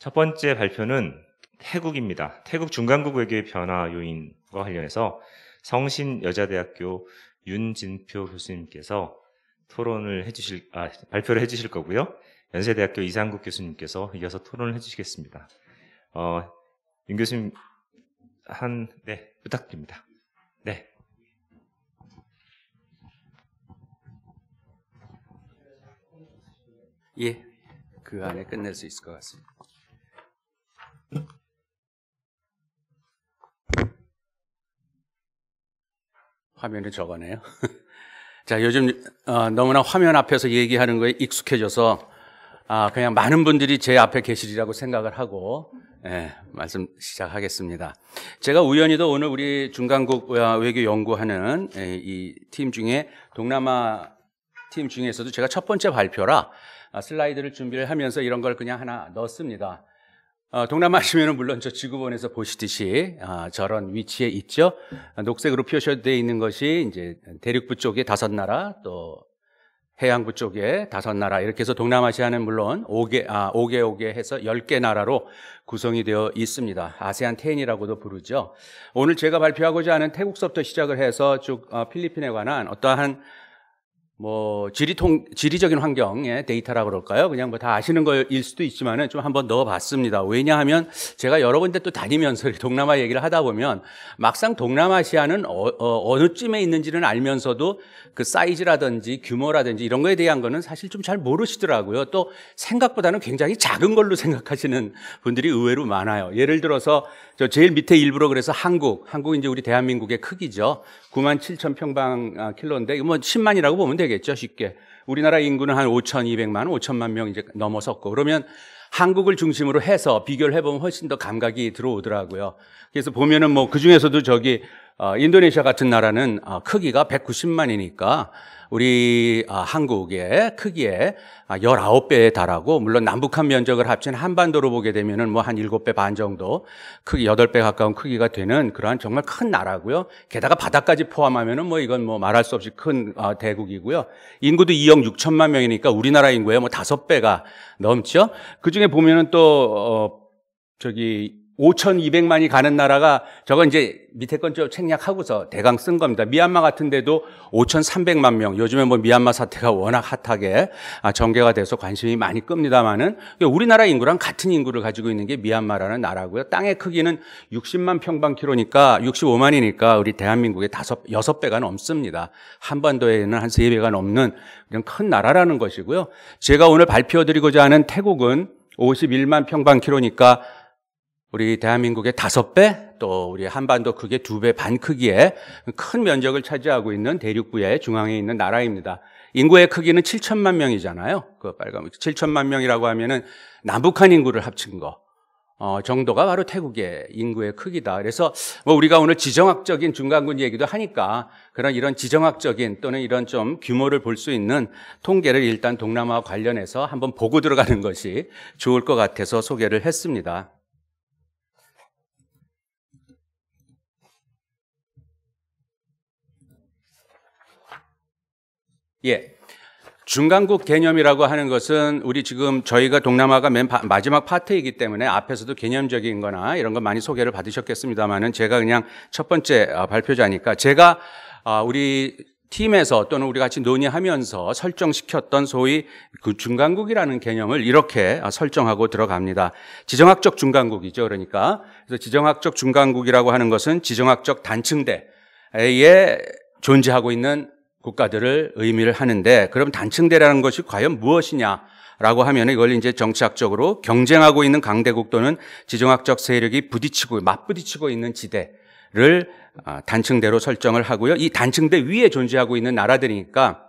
첫 번째 발표는 태국입니다. 태국 중간국 외교의 변화 요인과 관련해서 성신여자대학교 윤진표 교수님께서 토론을 해주실, 아, 발표를 해주실 거고요. 연세대학교 이상국 교수님께서 이어서 토론을 해주시겠습니다. 어, 윤 교수님, 한, 네, 부탁드립니다. 네. 예, 그 안에 끝낼 수 있을 것 같습니다. 화면을 적어네요 자, 요즘 어, 너무나 화면 앞에서 얘기하는 거에 익숙해져서 아, 그냥 많은 분들이 제 앞에 계시리라고 생각을 하고 예, 말씀 시작하겠습니다. 제가 우연히도 오늘 우리 중간국 외교 연구하는 예, 이팀 중에 동남아 팀 중에서도 제가 첫 번째 발표라 아, 슬라이드를 준비를 하면서 이런 걸 그냥 하나 넣었습니다. 어, 동남아시면은 물론 저 지구본에서 보시듯이 아, 저런 위치에 있죠. 녹색으로 표시되어 있는 것이 이제 대륙부 쪽에 다섯 나라 또 해양부 쪽에 다섯 나라 이렇게 해서 동남아시아는 물론 5개 아 5개 5개 해서 10개 나라로 구성이 되어 있습니다. 아세안 텐이라고도 부르죠. 오늘 제가 발표하고자 하는 태국서부터 시작을 해서 쭉 어, 필리핀에 관한 어떠한 뭐 지리통 지리적인 환경의 데이터라 그럴까요? 그냥 뭐 다 아시는 거일 수도 있지만은 좀 한번 넣어봤습니다. 왜냐하면 제가 여러 군데 또 다니면서 동남아 얘기를 하다 보면 막상 동남아시아는 어, 어, 어느 쯤에 있는지는 알면서도 그 사이즈라든지 규모라든지 이런 거에 대한 거는 사실 좀 잘 모르시더라고요. 또 생각보다는 굉장히 작은 걸로 생각하시는 분들이 의외로 많아요. 예를 들어서 저 제일 밑에 일부러 그래서 한국, 한국 이제 우리 대한민국의 크기죠. 9만 7천 평방 아, 킬로인데 뭐 10만이라고 보면 되겠죠, 쉽게. 우리나라 인구는 한 5,200만, 5천만 명 이제 넘어섰고 그러면 한국을 중심으로 해서 비교를 해보면 훨씬 더 감각이 들어오더라고요. 그래서 보면은 뭐 그 중에서도 저기 어, 인도네시아 같은 나라는 어, 크기가 190만이니까 우리 아, 한국의 크기에 19배에 아, 달하고 물론 남북한 면적을 합친 한반도로 보게 되면은 뭐한 7배 반 정도 크기 8배 가까운 크기가 되는 그러한 정말 큰 나라고요. 게다가 바다까지 포함하면은 뭐 이건 뭐 말할 수 없이 큰 아, 대국이고요. 인구도 2억 6천만 명이니까 우리나라 인구의 뭐 5배가 넘죠. 그중에 보면은 또 어, 저기 5,200만이 가는 나라가 저건 이제 밑에 건좀 생략하고서 대강 쓴 겁니다. 미얀마 같은 데도 5,300만 명. 요즘에 뭐 미얀마 사태가 워낙 핫하게 아, 전개가 돼서 관심이 많이 끕니다만은 우리나라 인구랑 같은 인구를 가지고 있는 게 미얀마라는 나라고요. 땅의 크기는 60만 평방키로니까 65만이니까 우리 대한민국의 다섯 여섯 배가 넘습니다. 한반도에는 한 세 배가 넘는 그런 큰 나라라는 것이고요. 제가 오늘 발표드리고자 하는 태국은 51만 평방키로니까 우리 대한민국의 다섯 배 또 우리 한반도 크기의 두 배 반 크기의 큰 면적을 차지하고 있는 대륙부의 중앙에 있는 나라입니다. 인구의 크기는 7천만 명이잖아요. 그 빨간 7천만 명이라고 하면은 남북한 인구를 합친 거. 어, 정도가 바로 태국의 인구의 크기다. 그래서 뭐 우리가 오늘 지정학적인 중간군 얘기도 하니까 그런 이런 지정학적인 또는 이런 좀 규모를 볼 수 있는 통계를 일단 동남아와 관련해서 한번 보고 들어가는 것이 좋을 것 같아서 소개를 했습니다. 예. 중간국 개념이라고 하는 것은 우리 지금 저희가 동남아가 맨 바, 마지막 파트이기 때문에 앞에서도 개념적인 거나 이런 거 많이 소개를 받으셨겠습니다만은 제가 그냥 첫 번째 어, 발표자니까 제가 어, 우리 팀에서 또는 우리 같이 논의하면서 설정시켰던 소위 그 중간국이라는 개념을 이렇게 어, 설정하고 들어갑니다. 지정학적 중간국이죠. 그러니까 그래서 지정학적 중간국이라고 하는 것은 지정학적 단층대에 존재하고 있는 국가들을 의미를 하는데 그럼 단층대라는 것이 과연 무엇이냐라고 하면 이걸 이제 정치학적으로 경쟁하고 있는 강대국 또는 지정학적 세력이 부딪히고 맞부딪히고 있는 지대를 아, 단층대로 설정을 하고요. 이 단층대 위에 존재하고 있는 나라들이니까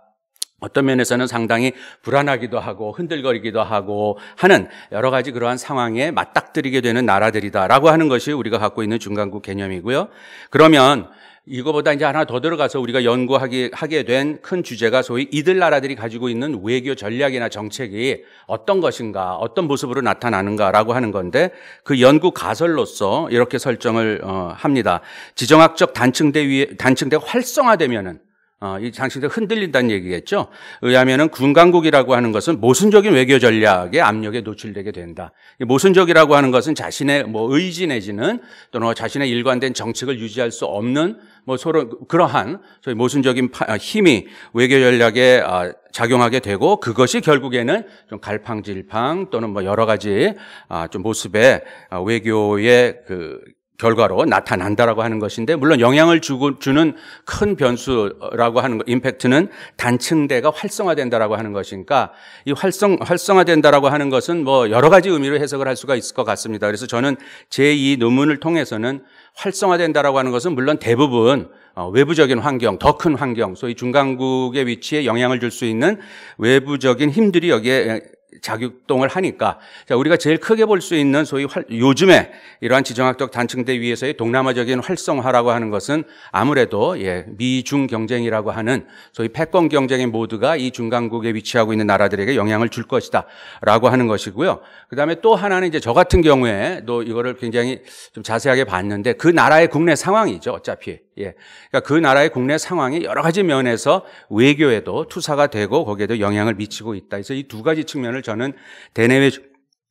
어떤 면에서는 상당히 불안하기도 하고 흔들거리기도 하고 하는 여러 가지 그러한 상황에 맞닥뜨리게 되는 나라들이다라고 하는 것이 우리가 갖고 있는 중간국 개념이고요. 그러면 이거보다 이제 하나 더 들어가서 우리가 연구하게 하게 된 큰 주제가 소위 이들 나라들이 가지고 있는 외교 전략이나 정책이 어떤 것인가, 어떤 모습으로 나타나는가라고 하는 건데 그 연구 가설로서 이렇게 설정을 어, 합니다. 지정학적 단층대 위에 단층대가 활성화되면은 어, 이 장신대 흔들린다는 얘기겠죠. 의하면은 군강국이라고 하는 것은 모순적인 외교 전략의 압력에 노출되게 된다. 이 모순적이라고 하는 것은 자신의 뭐 의지 내지는 또는 자신의 일관된 정책을 유지할 수 없는 뭐 서로 그러한 소위 모순적인 아, 힘이 외교 전략에 아, 작용하게 되고 그것이 결국에는 좀 갈팡질팡 또는 뭐 여러 가지 아, 좀 모습의 외교의 그 결과로 나타난다라고 하는 것인데 물론 영향을 주고 주는 큰 변수라고 하는 거, 임팩트는 단층대가 활성화된다라고 하는 것이니까 이 활성 활성화된다라고 하는 것은 뭐 여러 가지 의미로 해석을 할 수가 있을 것 같습니다. 그래서 저는 제 이 논문을 통해서는 활성화된다라고 하는 것은 물론 대부분 어, 외부적인 환경, 더 큰 환경, 소위 중간국의 위치에 영향을 줄 수 있는 외부적인 힘들이 여기에 작용을 하니까 자, 우리가 제일 크게 볼 수 있는 소위 활, 요즘에 이러한 지정학적 단층대 위에서의 동남아적인 활성화라고 하는 것은 아무래도 예, 미중 경쟁이라고 하는 소위 패권 경쟁의 모두가 이 중간국에 위치하고 있는 나라들에게 영향을 줄 것이다라고 하는 것이고요. 그다음에 또 하나는 이제 저 같은 경우에도 이거를 굉장히 좀 자세하게 봤는데 그 나라의 국내 상황이죠. 어차피 예. 그러니까 그 나라의 국내 상황이 여러 가지 면에서 외교에도 투사가 되고 거기에도 영향을 미치고 있다. 그래서 이 두 가지 측면을 저는 대내외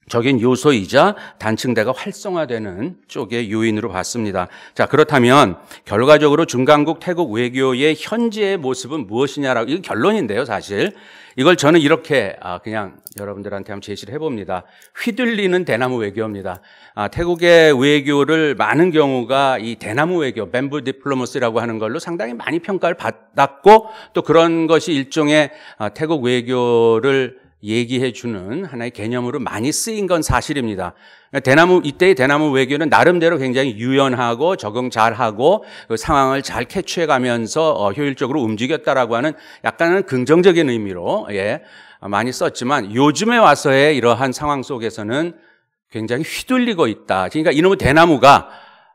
적인 요소이자 단층대가 활성화되는 쪽의 요인으로 봤습니다. 자, 그렇다면 결과적으로 중간국 태국 외교의 현재의 모습은 무엇이냐라고 이거 결론인데요, 사실. 이걸 저는 이렇게 아, 그냥 여러분들한테 한번 제시를 해봅니다. 휘둘리는 대나무 외교입니다. 아, 태국의 외교를 많은 경우가 이 대나무 외교, 뱀부 디플로머스라고 하는 걸로 상당히 많이 평가를 받았고 또 그런 것이 일종의 아, 태국 외교를 얘기해 주는 하나의 개념으로 많이 쓰인 건 사실입니다. 대나무 이때의 대나무 외교는 나름대로 굉장히 유연하고 적응 잘하고 그 상황을 잘 캐치해 가면서 어, 효율적으로 움직였다라고 하는 약간은 긍정적인 의미로 예, 많이 썼지만 요즘에 와서의 이러한 상황 속에서는 굉장히 휘둘리고 있다. 그러니까 이놈의 대나무가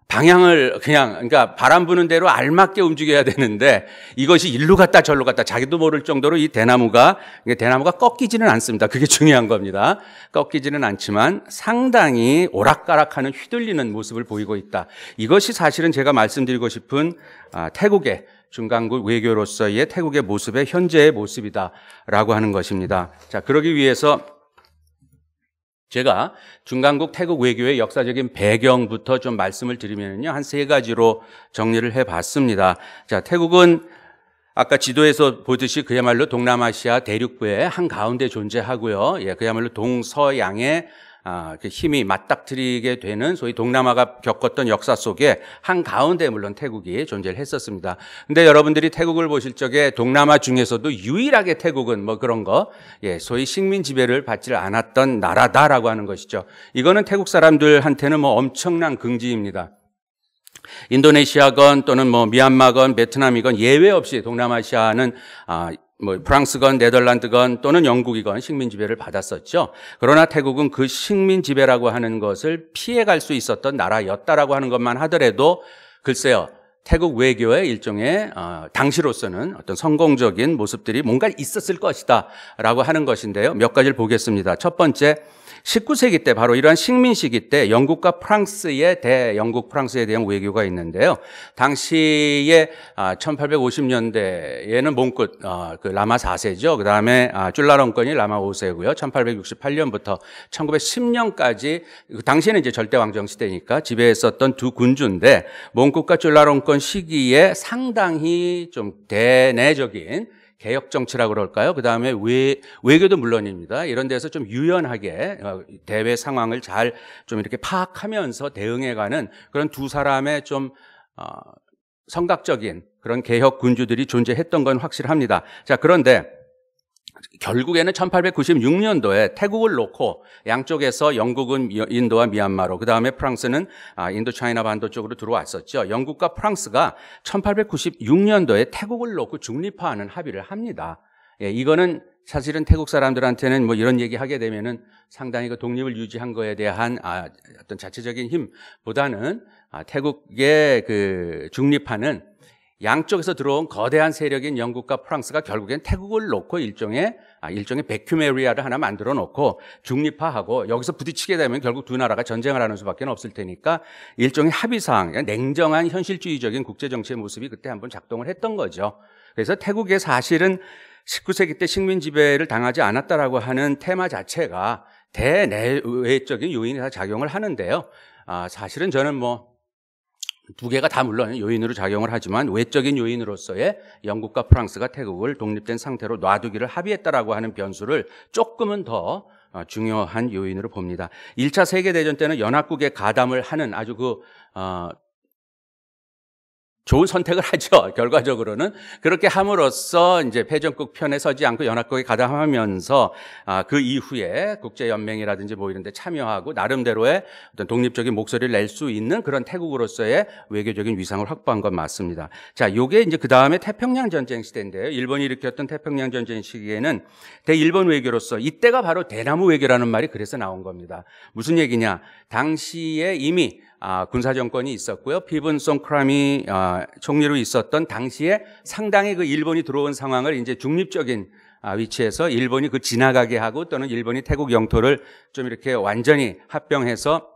방향을 그냥 그러니까 바람 부는 대로 알맞게 움직여야 되는데 이것이 일로 갔다 절로 갔다 자기도 모를 정도로 이 대나무가 대나무가 꺾이지는 않습니다. 그게 중요한 겁니다. 꺾이지는 않지만 상당히 오락가락하는 휘둘리는 모습을 보이고 있다. 이것이 사실은 제가 말씀드리고 싶은 아, 태국의 중간국 외교로서의 태국의 모습의 현재의 모습이다라고 하는 것입니다. 자 그러기 위해서 제가 중간국 태국 외교의 역사적인 배경부터 좀 말씀을 드리면요. 한 세 가지로 정리를 해 봤습니다. 자, 태국은 아까 지도에서 보듯이 그야말로 동남아시아 대륙부의 한가운데 존재하고요. 예, 그야말로 동서양의 아, 그 힘이 맞닥뜨리게 되는 소위 동남아가 겪었던 역사 속에 한 가운데 물론 태국이 존재를 했었습니다. 근데 여러분들이 태국을 보실 적에 동남아 중에서도 유일하게 태국은 뭐 그런 거 예, 소위 식민 지배를 받지 않았던 나라다라고 하는 것이죠. 이거는 태국 사람들한테는 뭐 엄청난 긍지입니다. 인도네시아건 또는 뭐 미얀마건 베트남이건 예외 없이 동남아시아는 아, 뭐 프랑스건 네덜란드건 또는 영국이건 식민 지배를 받았었죠. 그러나 태국은 그 식민 지배라고 하는 것을 피해갈 수 있었던 나라였다라고 하는 것만 하더라도 글쎄요. 태국 외교의 일종의 어, 당시로서는 어떤 성공적인 모습들이 뭔가 있었을 것이다라고 하는 것인데요. 몇 가지를 보겠습니다. 첫 번째, 19세기 때 바로 이러한 식민 시기 때 영국과 프랑스의 대 영국 프랑스에 대한 외교가 있는데요. 당시에 1850년대에는 아, 몽끝 어, 그 라마 4세죠. 그다음에 쭐라롱권이 아, 라마 5세고요. 1868년부터 1910년까지 그 당시에는 이제 절대 왕정 시대니까 지배했었던 두 군주인데 몽끝과 쭐라롱권 시기에 상당히 좀 대내적인 개혁 정치라 그럴까요? 그 다음에 외교도 물론입니다. 이런 데서 좀 유연하게 어, 대외 상황을 잘 좀 이렇게 파악하면서 대응해가는 그런 두 사람의 좀 어, 성각적인 그런 개혁 군주들이 존재했던 건 확실합니다. 자 그런데 결국에는 1896년도에 태국을 놓고 양쪽에서 영국은 인도와 미얀마로 그 다음에 프랑스는 아, 인도차이나 반도 쪽으로 들어왔었죠. 영국과 프랑스가 1896년도에 태국을 놓고 중립화하는 합의를 합니다. 예, 이거는 사실은 태국 사람들한테는 뭐 이런 얘기 하게 되면은 상당히 그 독립을 유지한 거에 대한 아, 어떤 자체적인 힘보다는 아, 태국의 그 중립화는 양쪽에서 들어온 거대한 세력인 영국과 프랑스가 결국엔 태국을 놓고 일종의 아, 일종의 베큐메리아를 하나 만들어 놓고 중립화하고 여기서 부딪히게 되면 결국 두 나라가 전쟁을 하는 수밖에 없을 테니까 일종의 합의사항, 그러니까 냉정한 현실주의적인 국제 정치의 모습이 그때 한번 작동을 했던 거죠. 그래서 태국의 사실은 19세기 때 식민 지배를 당하지 않았다라고 하는 테마 자체가 대내외적인 요인에다 작용을 하는데요. 아, 사실은 저는 뭐두 개가 다 물론 요인으로 작용을 하지만 외적인 요인으로서의 영국과 프랑스가 태국을 독립된 상태로 놔두기를 합의했다라고 하는 변수를 조금은 더 어, 중요한 요인으로 봅니다. 1차 세계대전 때는 연합국에 가담을 하는 아주 그, 어, 좋은 선택을 하죠. 결과적으로는 그렇게 함으로써 이제 패전국 편에 서지 않고 연합국에 가담하면서 아, 그 이후에 국제 연맹이라든지 뭐 이런 데 참여하고 나름대로의 어떤 독립적인 목소리를 낼 수 있는 그런 태국으로서의 외교적인 위상을 확보한 건 맞습니다. 자, 요게 이제 그다음에 태평양 전쟁 시대인데요. 일본이 일으켰던 태평양 전쟁 시기에는 대일본 외교로서 이때가 바로 대나무 외교라는 말이 그래서 나온 겁니다. 무슨 얘기냐? 당시에 이미 아, 군사 정권이 있었고요. 피분송 크람이 아, 총리로 있었던 당시에 상당히 그 일본이 들어온 상황을 이제 중립적인 아, 위치에서 일본이 그 지나가게 하고 또는 일본이 태국 영토를 좀 이렇게 완전히 합병해서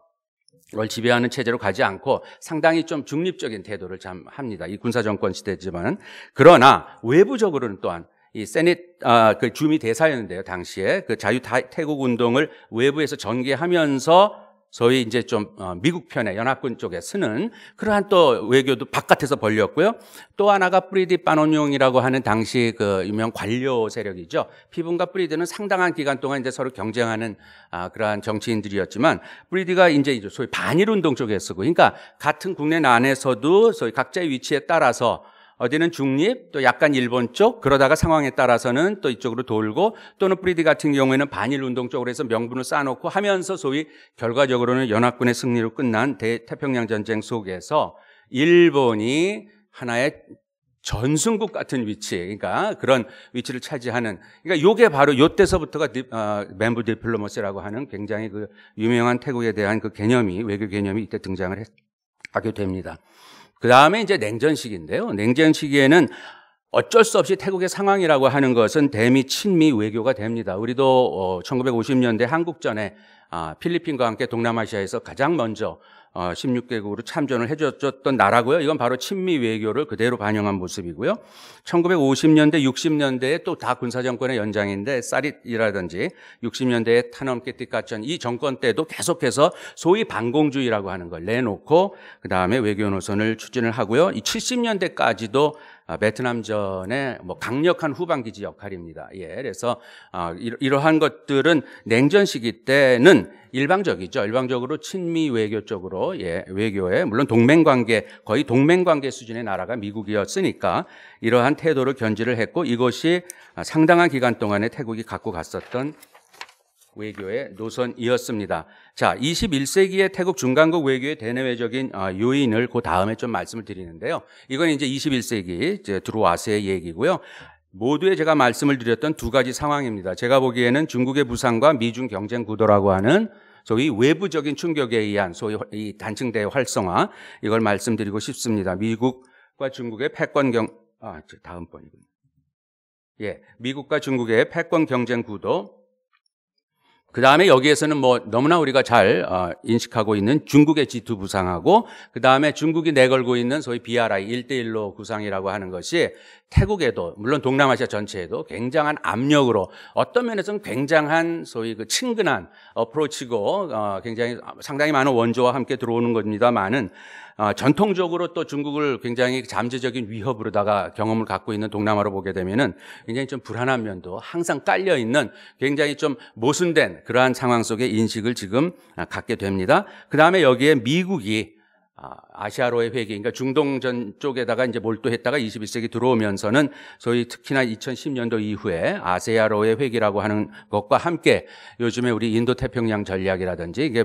월 지배하는 체제로 가지 않고 상당히 좀 중립적인 태도를 참 합니다. 이 군사 정권 시대지만 그러나 외부적으로는 또한 이 세닛 아, 그 주미 대사였는데요. 당시에 그 자유 태국 운동을 외부에서 전개하면서 소위 이제 좀 어, 미국 편에 연합군 쪽에 쓰는 그러한 또 외교도 바깥에서 벌렸고요. 또 하나가 프리디 파논용이라고 하는 당시 그 유명 관료 세력이죠. 피분과 프리디는 상당한 기간 동안 이제 서로 경쟁하는 아, 그러한 정치인들이었지만 프리디가 이제 소위 반일 운동 쪽에 쓰고 그러니까 같은 국내 안에서도 소위 각자의 위치에 따라서 어디는 중립, 또 약간 일본 쪽, 그러다가 상황에 따라서는 또 이쪽으로 돌고 또는 프리디 같은 경우에는 반일 운동 쪽으로 해서 명분을 쌓아놓고 하면서 소위 결과적으로는 연합군의 승리로 끝난 대태평양 전쟁 속에서 일본이 하나의 전승국 같은 위치, 그러니까 그런 위치를 차지하는, 그러니까 요게 바로 요 때서부터가 디, 어, 멤버 디플로머스라고 하는 굉장히 그 유명한 태국에 대한 그 개념이, 외교 개념이 이때 등장을 했, 하게 됩니다. 그 다음에 이제 냉전 시기인데요. 냉전 시기에는 어쩔 수 없이 태국의 상황이라고 하는 것은 대미 친미 외교가 됩니다. 우리도 1950년대 어, 한국전에 아, 필리핀과 함께 동남아시아에서 가장 먼저 16개국으로 어, 참전을 해줬던 나라고요. 이건 바로 친미 외교를 그대로 반영한 모습이고요. 1950년대, 60년대에 또 다 군사정권의 연장인데 사릿이라든지 60년대에 탄넘키 띠까천 이 정권 때도 계속해서 소위 반공주의라고 하는 걸 내놓고 그 다음에 외교 노선을 추진을 하고요. 이 70년대까지도 아, 베트남전의 뭐 강력한 후방기지 역할입니다. 예, 그래서 아, 이러한 것들은 냉전 시기 때는 일방적이죠. 일방적으로 친미 외교 적으로 예, 외교에 물론 동맹 관계 거의 동맹 관계 수준의 나라가 미국이었으니까 이러한 태도를 견지를 했고 이것이 아, 상당한 기간 동안에 태국이 갖고 갔었던 외교의 노선이었습니다. 자, 21세기의 태국 중간국 외교의 대내외적인 어, 요인을 그 다음에 좀 말씀을 드리는데요. 이건 이제 21세기 이제 들어와서의 얘기고요. 모두에 제가 말씀을 드렸던 두 가지 상황입니다. 제가 보기에는 중국의 부상과 미중 경쟁 구도라고 하는 소위 외부적인 충격에 의한 소위 이 단층대의 활성화 이걸 말씀드리고 싶습니다. 미국과 중국의 패권 경, 아, 다음번이군요. 예, 미국과 중국의 패권 경쟁 구도, 그 다음에 여기에서는 뭐 너무나 우리가 잘 어, 인식하고 있는 중국의 G2 부상하고 그 다음에 중국이 내걸고 있는 소위 BRI 일대일로 구상이라고 하는 것이 태국에도 물론 동남아시아 전체에도 굉장한 압력으로 어떤 면에서는 굉장한 소위 그 친근한 어프로치고 어, 굉장히 상당히 많은 원조와 함께 들어오는 겁니다만은 어, 전통적으로 또 중국을 굉장히 잠재적인 위협으로다가 경험을 갖고 있는 동남아로 보게 되면은 굉장히 좀 불안한 면도 항상 깔려 있는 굉장히 좀 모순된 그러한 상황 속의 인식을 지금 갖게 됩니다. 그 다음에 여기에 미국이 아, 아시아로의 회계, 그러니까 중동전 쪽에다가 이제 몰두했다가 21세기 들어오면서는 소위 특히나 2010년도 이후에 아세아로의 회계라고 하는 것과 함께 요즘에 우리 인도 태평양 전략이라든지 이게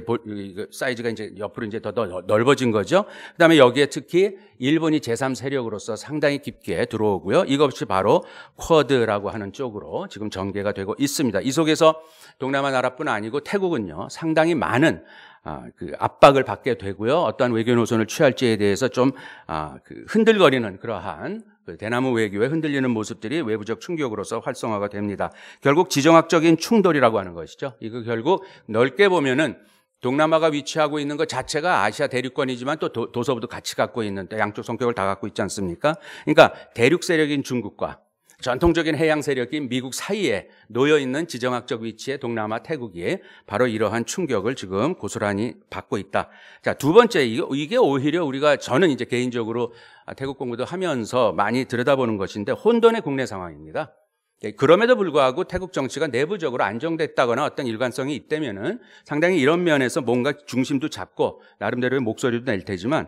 사이즈가 이제 옆으로 이제 더 넓어진 거죠. 그다음에 여기에 특히 일본이 제3 세력으로서 상당히 깊게 들어오고요. 이것이 바로 쿼드라고 하는 쪽으로 지금 전개가 되고 있습니다. 이 속에서 동남아 나라뿐 아니고 태국은요 상당히 많은 아, 그 압박을 받게 되고요. 어떠한 외교 노선을 취할지에 대해서 좀그 아, 흔들거리는 그러한 그 대나무 외교에 흔들리는 모습들이 외부적 충격으로서 활성화가 됩니다. 결국 지정학적인 충돌이라고 하는 것이죠. 이거 결국 넓게 보면은 동남아가 위치하고 있는 것 자체가 아시아 대륙권이지만 또 도, 서부도 같이 갖고 있는 양쪽 성격을 다 갖고 있지 않습니까? 그러니까 대륙 세력인 중국과 전통적인 해양 세력인 미국 사이에 놓여 있는 지정학적 위치의 동남아 태국이 바로 이러한 충격을 지금 고스란히 받고 있다. 자, 두 번째 이게 오히려 우리가 저는 이제 개인적으로 아, 태국 공부도 하면서 많이 들여다보는 것인데 혼돈의 국내 상황입니다. 예, 그럼에도 불구하고 태국 정치가 내부적으로 안정됐다거나 어떤 일관성이 있다면은 상당히 이런 면에서 뭔가 중심도 잡고 나름대로의 목소리도 낼 테지만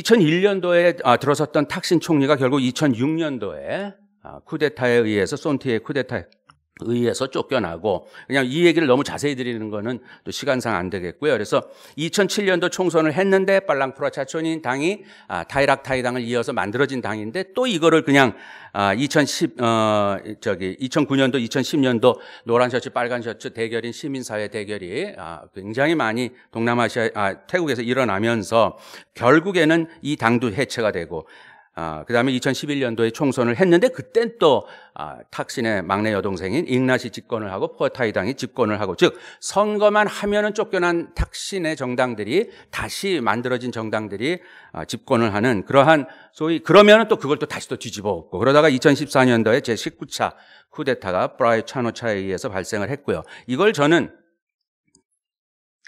2001년도에 아, 들어섰던 탁신 총리가 결국 2006년도에 아, 쿠데타에 의해서 쏜티의 쿠데타 의해서 쫓겨나고 그냥 이 얘기를 너무 자세히 드리는 거는 또 시간상 안 되겠고요. 그래서 2007년도 총선을 했는데 빨랑프라 차촌인 당이 아, 타이락 타이당을 이어서 만들어진 당인데 또 이거를 그냥 아, 2010 어, 저기 2009년도 2010년도 노란 셔츠 빨간 셔츠 대결인 시민사회 대결이 아, 굉장히 많이 동남아시아 아, 태국에서 일어나면서 결국에는 이 당도 해체가 되고 아, 그 다음에 2011년도에 총선을 했는데 그땐 또 아, 탁신의 막내 여동생인 잉나시 집권을 하고 포타이당이 집권을 하고 즉 선거만 하면은 쫓겨난 탁신의 정당들이 다시 만들어진 정당들이 아, 집권을 하는 그러한 소위 그러면은 또 그걸 또 다시 또 뒤집어 엎고 그러다가 2014년도에 제 19차 쿠데타가 브라이 차노차에 의해서 발생을 했고요. 이걸 저는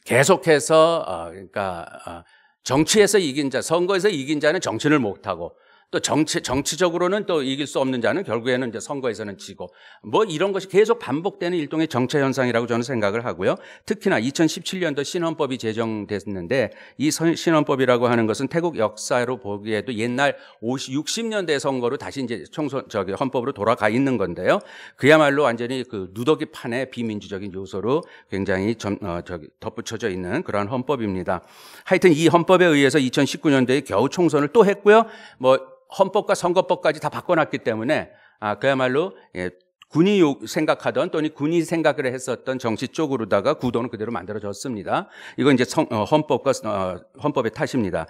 계속해서 어, 그러니까 어, 정치에서 이긴 자, 선거에서 이긴 자는 정치를 못하고 또 정치, 정치적으로는 또 이길 수 없는 자는 결국에는 이제 선거에서는 지고 뭐 이런 것이 계속 반복되는 일종의 정체 현상이라고 저는 생각을 하고요. 특히나 2017년도 신헌법이 제정됐는데 이 신헌법이라고 하는 것은 태국 역사로 보기에도 옛날 50, 60년대 선거로 다시 이제 총선 저기 헌법으로 돌아가 있는 건데요. 그야말로 완전히 그 누더기 판의 비민주적인 요소로 굉장히 점, 어, 저기 덧붙여져 있는 그런 헌법입니다. 하여튼 이 헌법에 의해서 2019년도에 겨우 총선을 또 했고요. 뭐 헌법과 선거법까지 다 바꿔놨기 때문에 아, 그야말로 예, 군이 생각하던 또는 군이 생각을 했었던 정치 쪽으로다가 구도는 그대로 만들어졌습니다. 이건 이제 성, 어, 헌법과 어, 헌법의 탓입니다.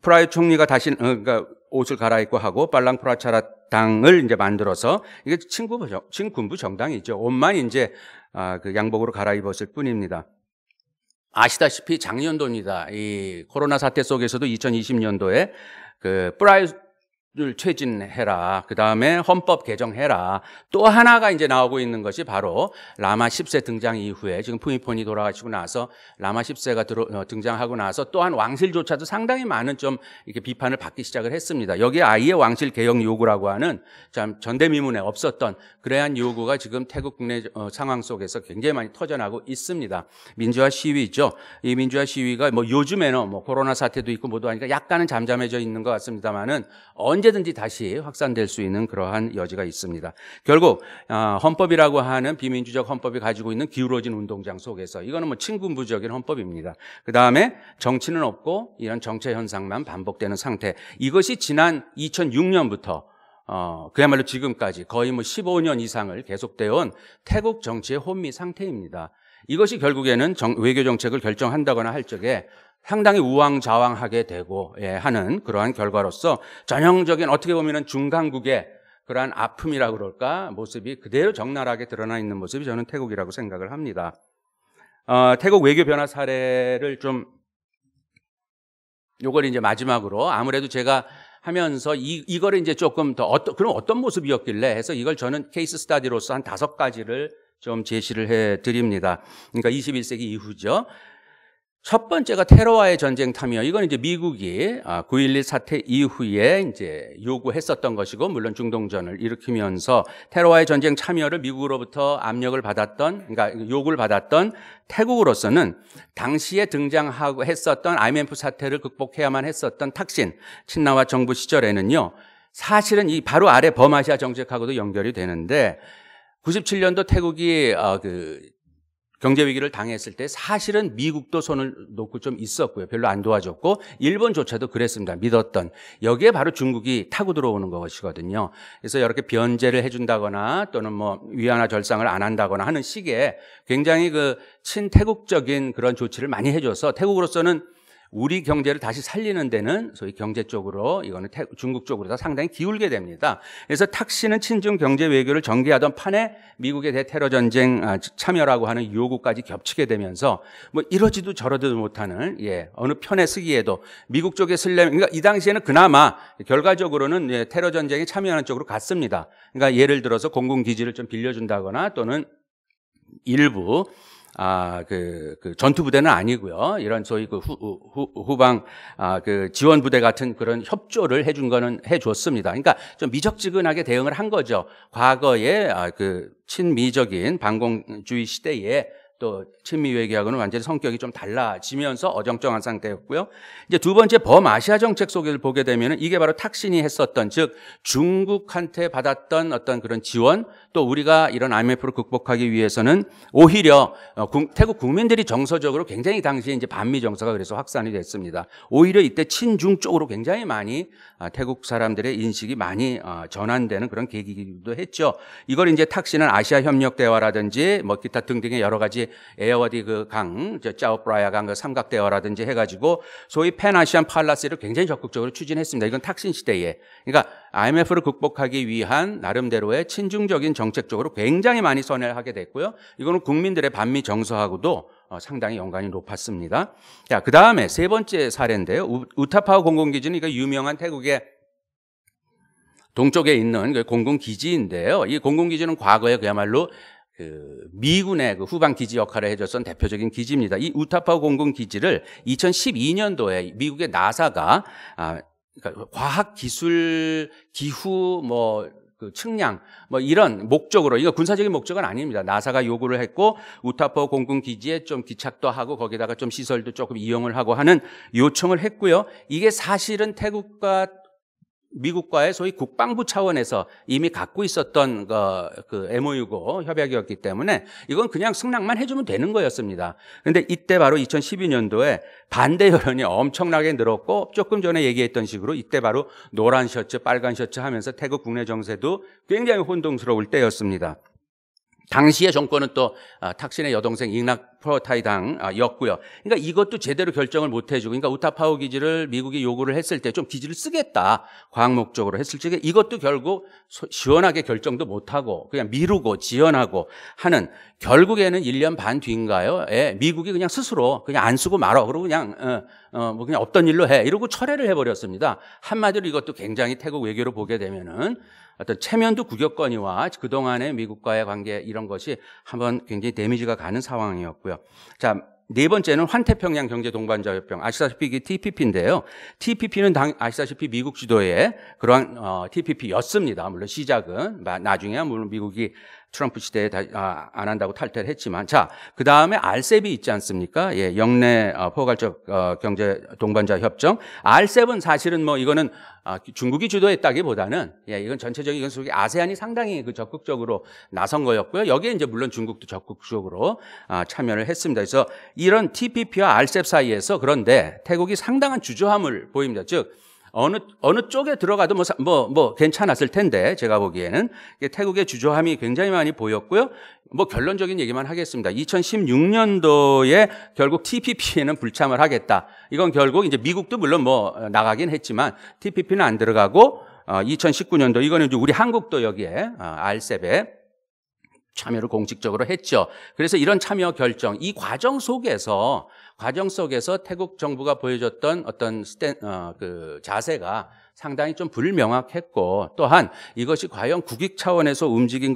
프라이 총리가 다시 어, 그러니까 옷을 갈아입고 하고 빨랑 프라차라 당을 이제 만들어서 이게 친구 친군부 정당이죠. 옷만 이제 아, 그 양복으로 갈아입었을 뿐입니다. 아시다시피 작년도입니다. 이 코로나 사태 속에서도 2020년도에 그 프라이 를 최진해라. 그 다음에 헌법 개정해라. 또 하나가 이제 나오고 있는 것이 바로 라마 10세 등장 이후에 지금 푸미폰이 돌아가시고 나서 라마 10세가 들어, 어, 등장하고 나서 또한 왕실조차도 상당히 많은 좀 이렇게 비판을 받기 시작을 했습니다. 여기에 아예 왕실 개혁 요구라고 하는 참 전대미문에 없었던 그러한 요구가 지금 태국 국내 어, 상황 속에서 굉장히 많이 터져나고 있습니다. 민주화 시위죠. 이 민주화 시위가 뭐 요즘에는 뭐 코로나 사태도 있고 모두 하니까 약간은 잠잠해져 있는 것 같습니다만은 언제 언제든지 다시 확산될 수 있는 그러한 여지가 있습니다. 결국 아, 헌법이라고 하는 비민주적 헌법이 가지고 있는 기울어진 운동장 속에서 이거는 뭐 친군부적인 헌법입니다. 그 다음에 정치는 없고 이런 정체 현상만 반복되는 상태. 이것이 지난 2006년부터 어, 그야말로 지금까지 거의 뭐 15년 이상을 계속되어 온 태국 정치의 혼미 상태입니다. 이것이 결국에는 정, 외교 정책을 결정한다거나 할 적에 상당히 우왕좌왕하게 되고 예, 하는 그러한 결과로서 전형적인 어떻게 보면 중간국의 그러한 아픔이라 고 그럴까 모습이 그대로 적나라하게 드러나 있는 모습이 저는 태국이라고 생각을 합니다. 어, 태국 외교 변화 사례를 좀 요걸 이제 마지막으로 아무래도 제가 하면서 이, 이걸 이제 조금 더 어떤, 그럼 어떤 모습이었길래 해서 이걸 저는 케이스 스타디로서 한 다섯 가지를 좀 제시를 해 드립니다. 그러니까 21세기 이후죠. 첫 번째가 테러와의 전쟁 탐이요. 이건 이제 미국이 9.11 아, 사태 이후에 이제 요구했었던 것이고, 물론 중동전을 일으키면서 테러와의 전쟁 참여를 미국으로부터 압력을 받았던, 그러니까 요구를 받았던 태국으로서는 당시에 등장하고 했었던 IMF 사태를 극복해야만 했었던 탁신, 친나와 정부 시절에는요, 사실은 이 바로 아래 범아시아 정책하고도 연결이 되는데, 97년도 태국이 어, 그 경제 위기를 당했을 때 사실은 미국도 손을 놓고 좀 있었고요. 별로 안 도와줬고 일본조차도 그랬습니다. 믿었던 여기에 바로 중국이 타고 들어오는 것이거든요. 그래서 이렇게 변제를 해준다거나 또는 뭐 위안화 절상을 안 한다거나 하는 시기에 굉장히 그 친태국적인 그런 조치를 많이 해줘서 태국으로서는 우리 경제를 다시 살리는 데는 소위 경제 쪽으로 이거는 태, 중국 쪽으로 다 상당히 기울게 됩니다. 그래서 탁시는 친중 경제 외교를 전개하던 판에 미국의 대테러 전쟁 아, 참여라고 하는 요구까지 겹치게 되면서 뭐 이러지도 저러지도 못하는 예, 어느 편에 쓰기에도 미국 쪽에 쓸려면 그러니까 이 당시에는 그나마 결과적으로는 예, 테러 전쟁에 참여하는 쪽으로 갔습니다. 그러니까 예를 들어서 공군 기지를 좀 빌려준다거나 또는 일부 아, 그, 그 전투부대는 아니고요. 이런 소위 그 후, 후, 후방 아, 그 지원부대 같은 그런 협조를 해준 거는 해줬습니다. 그러니까 좀 미적지근하게 대응을 한 거죠. 과거에 아, 그 친미적인 반공주의 시대에 또 친미외교하고는 완전히 성격이 좀 달라지면서 어정쩡한 상태였고요. 이제 두 번째 범아시아 정책 소개를 보게 되면 이게 바로 탁신이 했었던 즉 중국한테 받았던 어떤 그런 지원 또 우리가 이런 IMF를 극복하기 위해서는 오히려 어, 태국 국민들이 정서적으로 굉장히 당시에 이제 반미 정서가 그래서 확산이 됐습니다. 오히려 이때 친중 쪽으로 굉장히 많이 아, 태국 사람들의 인식이 많이 어, 전환되는 그런 계기기도 했죠. 이걸 이제 탁신은 아시아 협력 대화라든지 뭐 기타 등등의 여러 가지 에어 브라디그 강, 짜오 프라야강그 삼각대화라든지 해가지고 소위 페아시안 팔라스를 굉장히 적극적으로 추진했습니다. 이건 탁신 시대에. 그러니까 IMF를 극복하기 위한 나름대로의 친중적인 정책적으로 굉장히 많이 선회를 하게 됐고요. 이거는 국민들의 반미 정서하고도 어, 상당히 연관이 높았습니다. 자, 그 다음에 세 번째 사례인데요. 우, 우타파우 공군기지는 이거 유명한 태국의 동쪽에 있는 그 공군기지인데요. 이 공군기지는 과거에 그야말로 그 미군의 그 후방 기지 역할을 해줬던 대표적인 기지입니다. 이 우타파 공군 기지를 2012년도에 미국의 나사가 아, 그러니까 과학 기술 기후 뭐그 측량 뭐 이런 목적으로 이거 군사적인 목적은 아닙니다. 나사가 요구를 했고 우타포 공군 기지에 좀 기착도 하고 거기다가 좀 시설도 조금 이용을 하고 하는 요청을 했고요. 이게 사실은 태국과 미국과의 소위 국방부 차원에서 이미 갖고 있었던 그, 그 MOU고 협약이었기 때문에 이건 그냥 승낙만 해주면 되는 거였습니다. 그런데 이때 바로 2012년도에 반대 여론이 엄청나게 늘었고 조금 전에 얘기했던 식으로 이때 바로 노란 셔츠, 빨간 셔츠 하면서 태국 국내 정세도 굉장히 혼동스러울 때였습니다. 당시의 정권은 또 아, 탁신의 여동생 잉락 프로타이당이었고요. 아, 그러니까 이것도 제대로 결정을 못 해주고, 그러니까 우타파우 기지를 미국이 요구를 했을 때 좀 기지를 쓰겠다 과학 목적으로 했을 적에 이것도 결국 시원하게 결정도 못 하고 그냥 미루고 지연하고 하는 결국에는 1년 반 뒤인가요? 예, 미국이 그냥 스스로 그냥 안 쓰고 말어 그러고 그냥 어, 어, 뭐 그냥 없던 일로 해 이러고 철회를 해버렸습니다. 한마디로 이것도 굉장히 태국 외교로 보게 되면은 어떤 체면도 구격권위와 그동안의 미국과의 관계 이런 것이 한번 굉장히 데미지가 가는 상황이었고요. 자, 네 번째는 환태평양 경제 동반자 협정 아시다시피 이게 TPP인데요. TPP는 당, 아시다시피 미국 주도의 그러한 어, TPP였습니다. 물론 시작은 나중에 물론 미국이 트럼프 시대에 다, 아, 안 한다고 탈퇴를 했지만 자, 그 다음에 알셉이 있지 않습니까? 예, 영내 어, 포괄적 어, 경제 동반자 협정. 알셉은 사실은 뭐 이거는 아, 중국이 주도했다기보다는 예, 이건 전체적인 이건 속에 아세안이 상당히 그 적극적으로 나선 거였고요. 여기에 이제 물론 중국도 적극적으로 아, 참여를 했습니다. 그래서 이런 TPP와 알셉 사이에서 그런데 태국이 상당한 주저함을 보입니다. 즉 어느 어느 쪽에 들어가도 뭐뭐뭐 뭐, 뭐 괜찮았을 텐데 제가 보기에는 태국의 주저함이 굉장히 많이 보였고요. 뭐 결론적인 얘기만 하겠습니다. 2016년도에 결국 TPP에는 불참을 하겠다. 이건 결국 이제 미국도 물론 뭐 나가긴 했지만 TPP는 안 들어가고 어, 2019년도 이거는 이제 우리 한국도 여기에 어, 알셉에 참여를 공식적으로 했죠. 그래서 이런 참여 결정, 이 과정 속에서 과정 속에서 태국 정부가 보여줬던 어떤 스탠, 어, 그 자세가 상당히 좀 불명확했고 또한 이것이 과연 국익 차원에서 움직인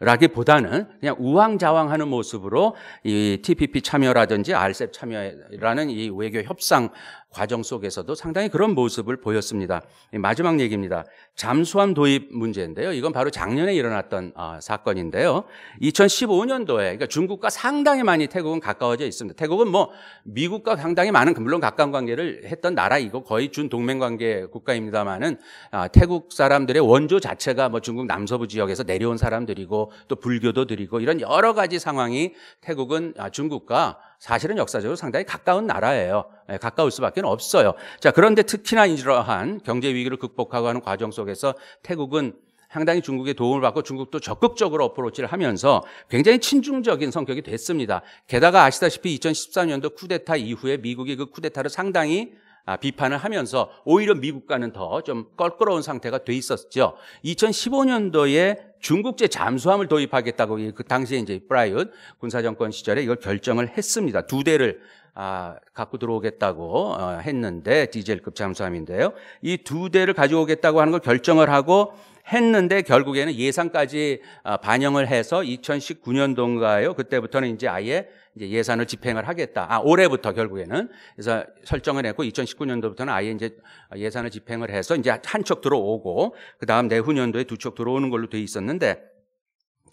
거라기보다는 그냥 우왕좌왕하는 모습으로 이 TPP 참여라든지 알셉 e 참여라는 이 외교 협상 과정 속에서도 상당히 그런 모습을 보였습니다. 마지막 얘기입니다. 잠수함 도입 문제인데요. 이건 바로 작년에 일어났던 어, 사건인데요. 2015년도에 그러니까 중국과 상당히 많이 태국은 가까워져 있습니다. 태국은 뭐 미국과 상당히 많은 물론 가까운 관계를 했던 나라이고 거의 준 동맹 관계 국가입니다만은 아, 태국 사람들의 원조 자체가 뭐 중국 남서부 지역에서 내려온 사람들이고 또 불교도 들이고 이런 여러 가지 상황이 태국은 아, 중국과 사실은 역사적으로 상당히 가까운 나라예요. 예, 가까울 수밖에 없어요. 자, 그런데 특히나 이러한 경제 위기를 극복하고 하는 과정 속에서 태국은 상당히 중국의 도움을 받고 중국도 적극적으로 어프로치를 하면서 굉장히 친중적인 성격이 됐습니다. 게다가 아시다시피 2 0 1 4년도 쿠데타 이후에 미국이 그 쿠데타를 상당히 아, 비판을 하면서 오히려 미국과는 더 좀 껄끄러운 상태가 돼 있었죠. 2015년도에 중국제 잠수함을 도입하겠다고 그 당시에 이제 브라이언 군사정권 시절에 이걸 결정을 했습니다. 두 대를 아, 갖고 들어오겠다고 어, 했는데 디젤급 잠수함인데요. 이 두 대를 가져오겠다고 하는 걸 결정을 하고 했는데 결국에는 예산까지 아, 반영을 해서 2019년도인가요? 그때부터는 이제 아예 이제 예산을 집행을 하겠다. 아, 올해부터 결국에는. 그래서 설정을 했고 2019년도부터는 아예 이제 예산을 집행을 해서 이제 한 척 들어오고 그다음 내후년도에 두 척 들어오는 걸로 돼 있었는데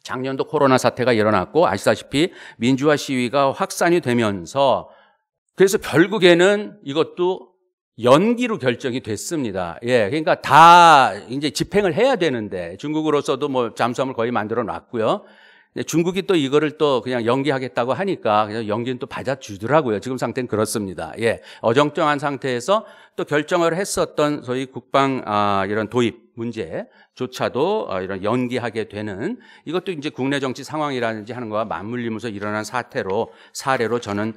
작년도 코로나 사태가 일어났고 아시다시피 민주화 시위가 확산이 되면서 그래서 결국에는 이것도 연기로 결정이 됐습니다. 예, 그러니까 다 이제 집행을 해야 되는데 중국으로서도 뭐 잠수함을 거의 만들어 놨고요. 중국이 또 이거를 또 그냥 연기하겠다고 하니까 그냥 연기는 또 받아주더라고요. 지금 상태는 그렇습니다. 예, 어정쩡한 상태에서 또 결정을 했었던 소위 국방 아, 이런 도입 문제조차도 어, 이런 연기하게 되는 이것도 이제 국내 정치 상황이라든지 하는 거와 맞물리면서 일어난 사태로 사례로 저는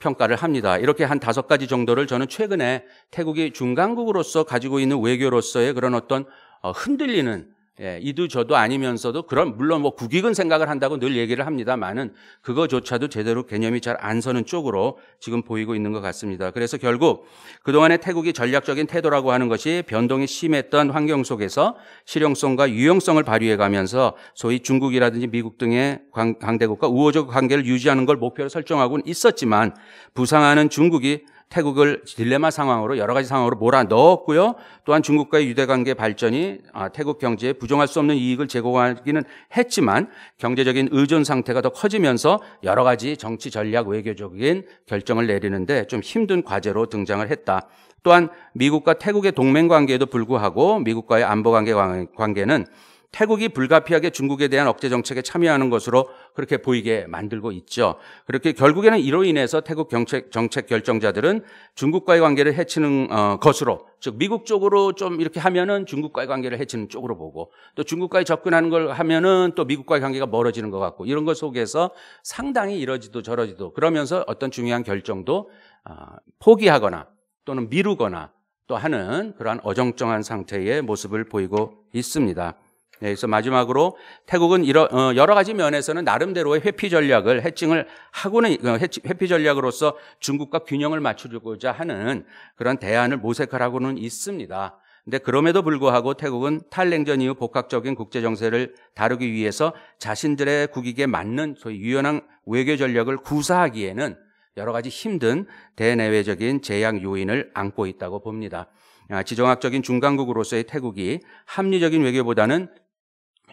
평가를 합니다. 이렇게 한 다섯 가지 정도를 저는 최근에 태국이 중간국으로서 가지고 있는 외교로서의 그런 어떤 어, 흔들리는 예, 이도 저도 아니면서도 그런 물론 뭐 국익은 생각을 한다고 늘 얘기를 합니다만은 그거조차도 제대로 개념이 잘 안 서는 쪽으로 지금 보이고 있는 것 같습니다. 그래서 결국 그동안의 태국이 전략적인 태도라고 하는 것이 변동이 심했던 환경 속에서 실용성과 유용성을 발휘해 가면서 소위 중국이라든지 미국 등의 강대국과 우호적 관계를 유지하는 걸 목표로 설정하고는 있었지만 부상하는 중국이 태국을 딜레마 상황으로 여러 가지 상황으로 몰아 넣었고요. 또한 중국과의 유대 관계 발전이 아, 태국 경제에 부정할 수 없는 이익을 제공하기는 했지만 경제적인 의존 상태가 더 커지면서 여러 가지 정치 전략 외교적인 결정을 내리는데 좀 힘든 과제로 등장을 했다. 또한 미국과 태국의 동맹 관계에도 불구하고 미국과의 안보 관계 관계는 태국이 불가피하게 중국에 대한 억제 정책에 참여하는 것으로 그렇게 보이게 만들고 있죠. 그렇게 결국에는 이로 인해서 태국 정책, 정책 결정자들은 중국과의 관계를 해치는 어, 것으로 즉 미국 쪽으로 좀 이렇게 하면은 중국과의 관계를 해치는 쪽으로 보고 또 중국과의 접근하는 걸 하면은 또 미국과의 관계가 멀어지는 것 같고 이런 것 속에서 상당히 이러지도 저러지도 그러면서 어떤 중요한 결정도 어, 포기하거나 또는 미루거나 또 하는 그러한 어정쩡한 상태의 모습을 보이고 있습니다. 네, 그래서 마지막으로 태국은 어, 여러 가지 면에서는 나름대로의 회피 전략을 해칭을 하고는 어, 회피 전략으로서 중국과 균형을 맞추려고자 하는 그런 대안을 모색하라고는 있습니다. 근데 그럼에도 불구하고 태국은 탈냉전 이후 복합적인 국제 정세를 다루기 위해서 자신들의 국익에 맞는 소위 유연한 외교 전략을 구사하기에는 여러 가지 힘든 대내외적인 제약 요인을 안고 있다고 봅니다. 아, 지정학적인 중간국으로서의 태국이 합리적인 외교보다는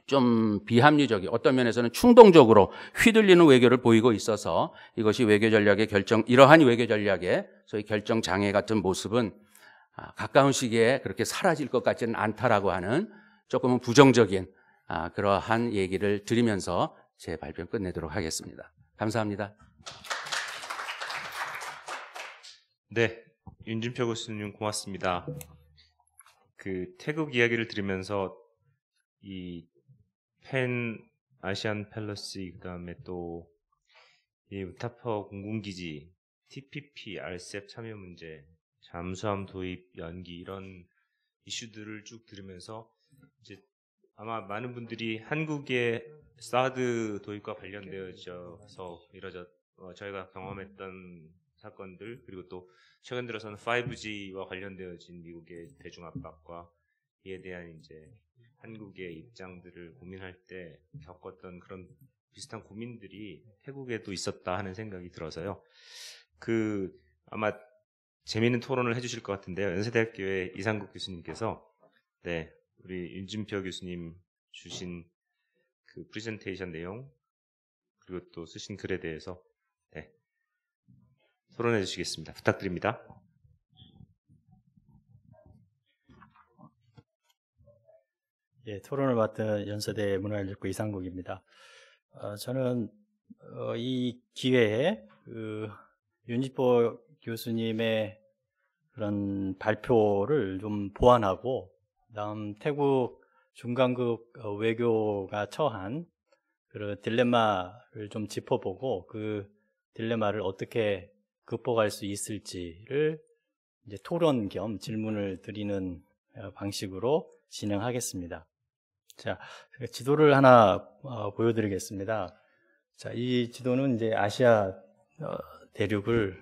좀 비합리적이 어떤 면에서는 충동적으로 휘둘리는 외교를 보이고 있어서 이것이 외교 전략의 결정 이러한 외교 전략의 소위 결정 장애 같은 모습은 아, 가까운 시기에 그렇게 사라질 것 같지는 않다라고 하는 조금은 부정적인 아, 그러한 얘기를 드리면서 제 발표 를 끝내도록 하겠습니다. 감사합니다. 네, 윤진표 교수님 고맙습니다. 그 태국 이야기를 들으면서 이펜 아시안 팰러스 그다음에 또 이우타파 공군기지 TPP RCEP 참여 문제 잠수함 도입 연기 이런 이슈들을 쭉 들으면서 이제 아마 많은 분들이 한국의 사드 도입과 관련되어져서 이러졌 어, 저희가 경험했던 사건들 그리고 또 최근 들어서는 5G와 관련되어진 미국의 대중 압박과 이에 대한 이제 한국의 입장들을 고민할 때 겪었던 그런 비슷한 고민들이 태국에도 있었다 하는 생각이 들어서요. 그 아마 재미있는 토론을 해주실 것 같은데요. 연세대학교의 이상국 교수님께서 네 우리 윤진표 교수님 주신 그 프리젠테이션 내용 그리고 또 쓰신 글에 대해서 네, 토론해 주시겠습니다. 부탁드립니다. 예, 토론을 맡은 연세대 문화예술과 이상국입니다. 어, 저는 어, 이 기회에 그 윤지포 교수님의 그런 발표를 좀 보완하고 다음 태국 중간급 어, 외교가 처한 그런 딜레마를 좀 짚어보고 그 딜레마를 어떻게 극복할 수 있을지를 이제 토론 겸 질문을 드리는 어, 방식으로 진행하겠습니다. 자, 지도를 하나 어, 보여드리겠습니다. 자, 이 지도는 이제 아시아 어, 대륙을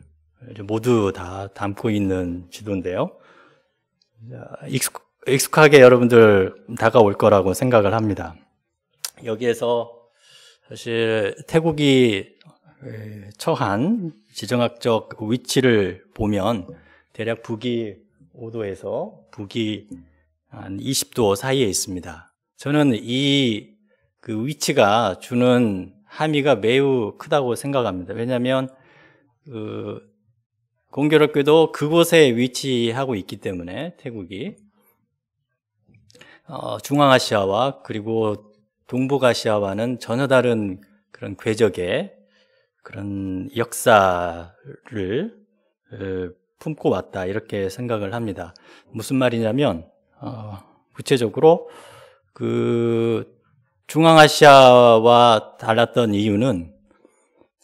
이제 모두 다 담고 있는 지도인데요. 자, 익숙, 하게 여러분들 다가올 거라고 생각을 합니다. 여기에서 사실 태국이 처한 지정학적 위치를 보면 대략 북위 5도에서 북위 한 20도 사이에 있습니다. 저는 이 그 위치가 주는 함의가 매우 크다고 생각합니다. 왜냐하면 그 공교롭게도 그곳에 위치하고 있기 때문에 태국이 어, 중앙아시아와 그리고 동북아시아와는 전혀 다른 그런 궤적의 그런 역사를 어, 품고 왔다 이렇게 생각을 합니다. 무슨 말이냐면 어, 구체적으로 그 중앙아시아와 달랐던 이유는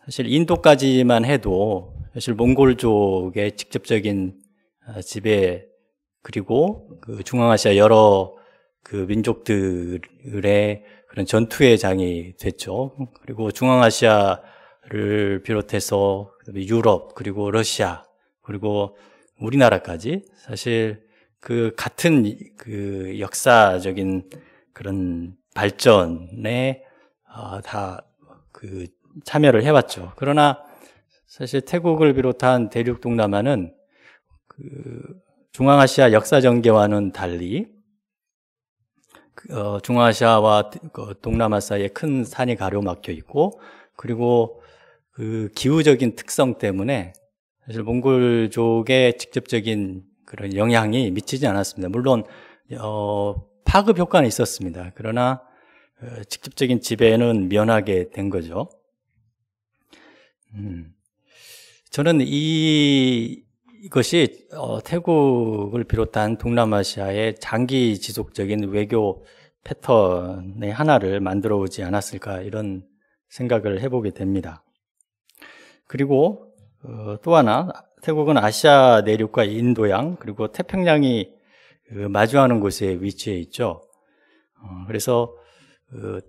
사실 인도까지만 해도 사실 몽골족의 직접적인 어, 지배 그리고 그 중앙아시아 여러 그 민족들의 그런 전투의 장이 됐죠. 그리고 중앙아시아를 비롯해서 유럽 그리고 러시아 그리고 우리나라까지 사실 그 같은 그 역사적인 그런 발전에 어, 다그 참여를 해왔죠. 그러나 사실 태국을 비롯한 대륙 동남아는 그 중앙아시아 역사 전개와는 달리 그, 어, 중앙아시아와 그 동남아 사이에 큰 산이 가로막혀 있고 그리고 그 기후적인 특성 때문에 사실 몽골족의 직접적인 그런 영향이 미치지 않았습니다. 물론 어, 파급 효과는 있었습니다. 그러나 어, 직접적인 지배는 면하게 된 거죠. 음, 저는 이, 이것이 어, 태국을 비롯한 동남아시아의 장기 지속적인 외교 패턴의 하나를 만들어 오지 않았을까 이런 생각을 해보게 됩니다. 그리고 어, 또 하나 태국은 아시아 내륙과 인도양 그리고 태평양이 그 마주하는 곳에 위치해 있죠. 어, 그래서 그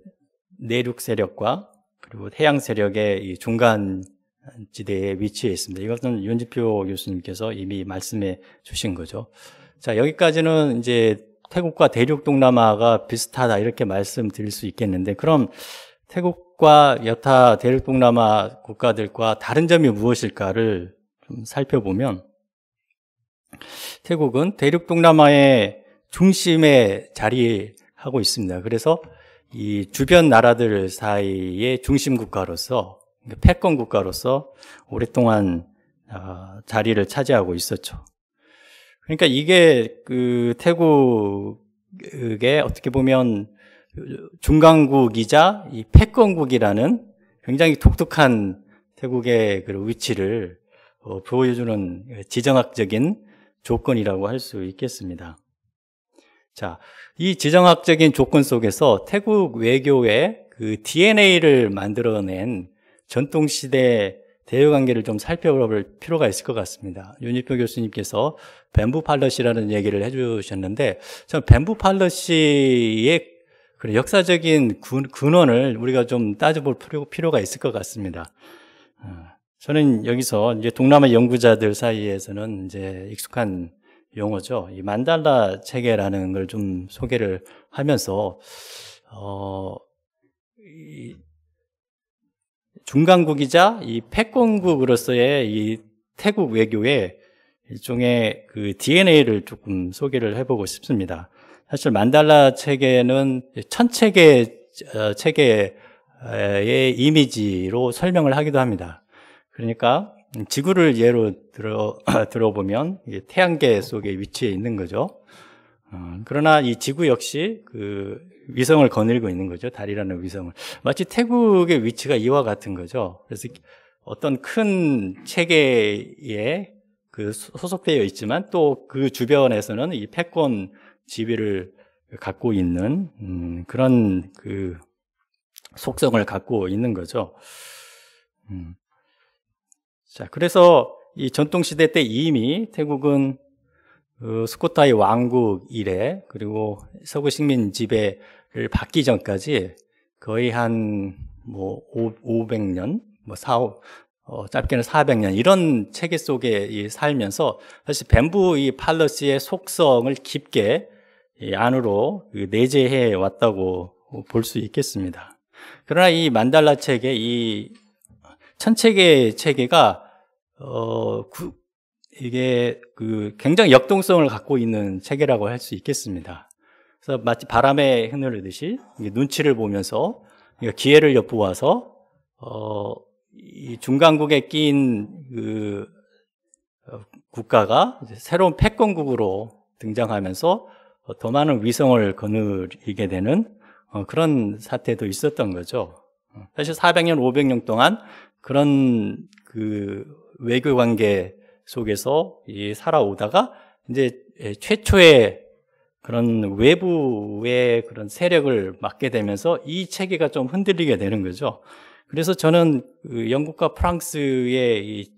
내륙 세력과 그리고 해양 세력의 중간 지대에 위치해 있습니다. 이것은 윤지표 교수님께서 이미 말씀해 주신 거죠. 자 여기까지는 이제 태국과 대륙 동남아가 비슷하다 이렇게 말씀드릴 수 있겠는데 그럼 태국과 여타 대륙 동남아 국가들과 다른 점이 무엇일까를 좀 살펴보면 태국은 대륙 동남아의 중심에 자리하고 있습니다. 그래서 이 주변 나라들 사이의 중심 국가로서 그러니까 패권 국가로서 오랫동안 아, 자리를 차지하고 있었죠. 그러니까 이게 그 태국의 어떻게 보면 중간국이자 이 패권국이라는 굉장히 독특한 태국의 그 위치를 어, 보여주는 지정학적인 조건이라고 할 수 있겠습니다. 자, 이 지정학적인 조건 속에서 태국 외교의 그 DNA를 만들어낸 전통시대 대외관계를 좀 살펴볼 필요가 있을 것 같습니다. 윤일표 교수님께서 뱀부 팔러시라는 얘기를 해주셨는데, 전 뱀부 팔러시의 역사적인 근원을 우리가 좀 따져볼 필요가 있을 것 같습니다. 어. 저는 여기서 이제 동남아 연구자들 사이에서는 이제 익숙한 용어죠. 이 만달라 체계라는 걸 좀 소개를 하면서 어, 이 중간국이자 이 패권국으로서의 이 태국 외교의 일종의 그 DNA를 조금 소개를 해보고 싶습니다. 사실 만달라 체계는 천체계 어, 체계의 이미지로 설명을 하기도 합니다. 그러니까 지구를 예로 들어, 들어보면 태양계 속에 위치해 있는 거죠. 어, 그러나 이 지구 역시 그 위성을 거닐고 있는 거죠. 달이라는 위성을. 마치 태국의 위치가 이와 같은 거죠. 그래서 어떤 큰 체계에 그 소속되어 있지만 또 그 주변에서는 이 패권 지위를 갖고 있는 음, 그런 그 속성을 갖고 있는 거죠. 음. 자, 그래서 이 전통시대 때 이미 태국은 그스코타이 어, 왕국 이래 그리고 서구 식민 지배를 받기 전까지 거의 한 뭐 500년 뭐 4, 5, 뭐 어, 짧게는 400년 이런 체계 속에 이 살면서 사실 뱀부 이 팔러시의 속성을 깊게 이 안으로 그 내재해 왔다고 볼 수 있겠습니다. 그러나 이 만달라 체계, 이 천체계 체계가 어, 구, 이게 그 굉장히 역동성을 갖고 있는 체계라고 할 수 있겠습니다. 그래서 마치 바람에 흩들리듯이 눈치를 보면서 그러 기회를 엿보아서 어, 이 중간국에 끼인 그 어, 국가가 새로운 패권국으로 등장하면서 어, 더 많은 위성을 거느리게 되는 어, 그런 사태도 있었던 거죠. 사실 400년, 500년 동안 그런 그 외교 관계 속에서 이 살아오다가 이제 예, 최초의 그런 외부의 그런 세력을 맡게 되면서 이 체계가 좀 흔들리게 되는 거죠. 그래서 저는 그 영국과 프랑스의 이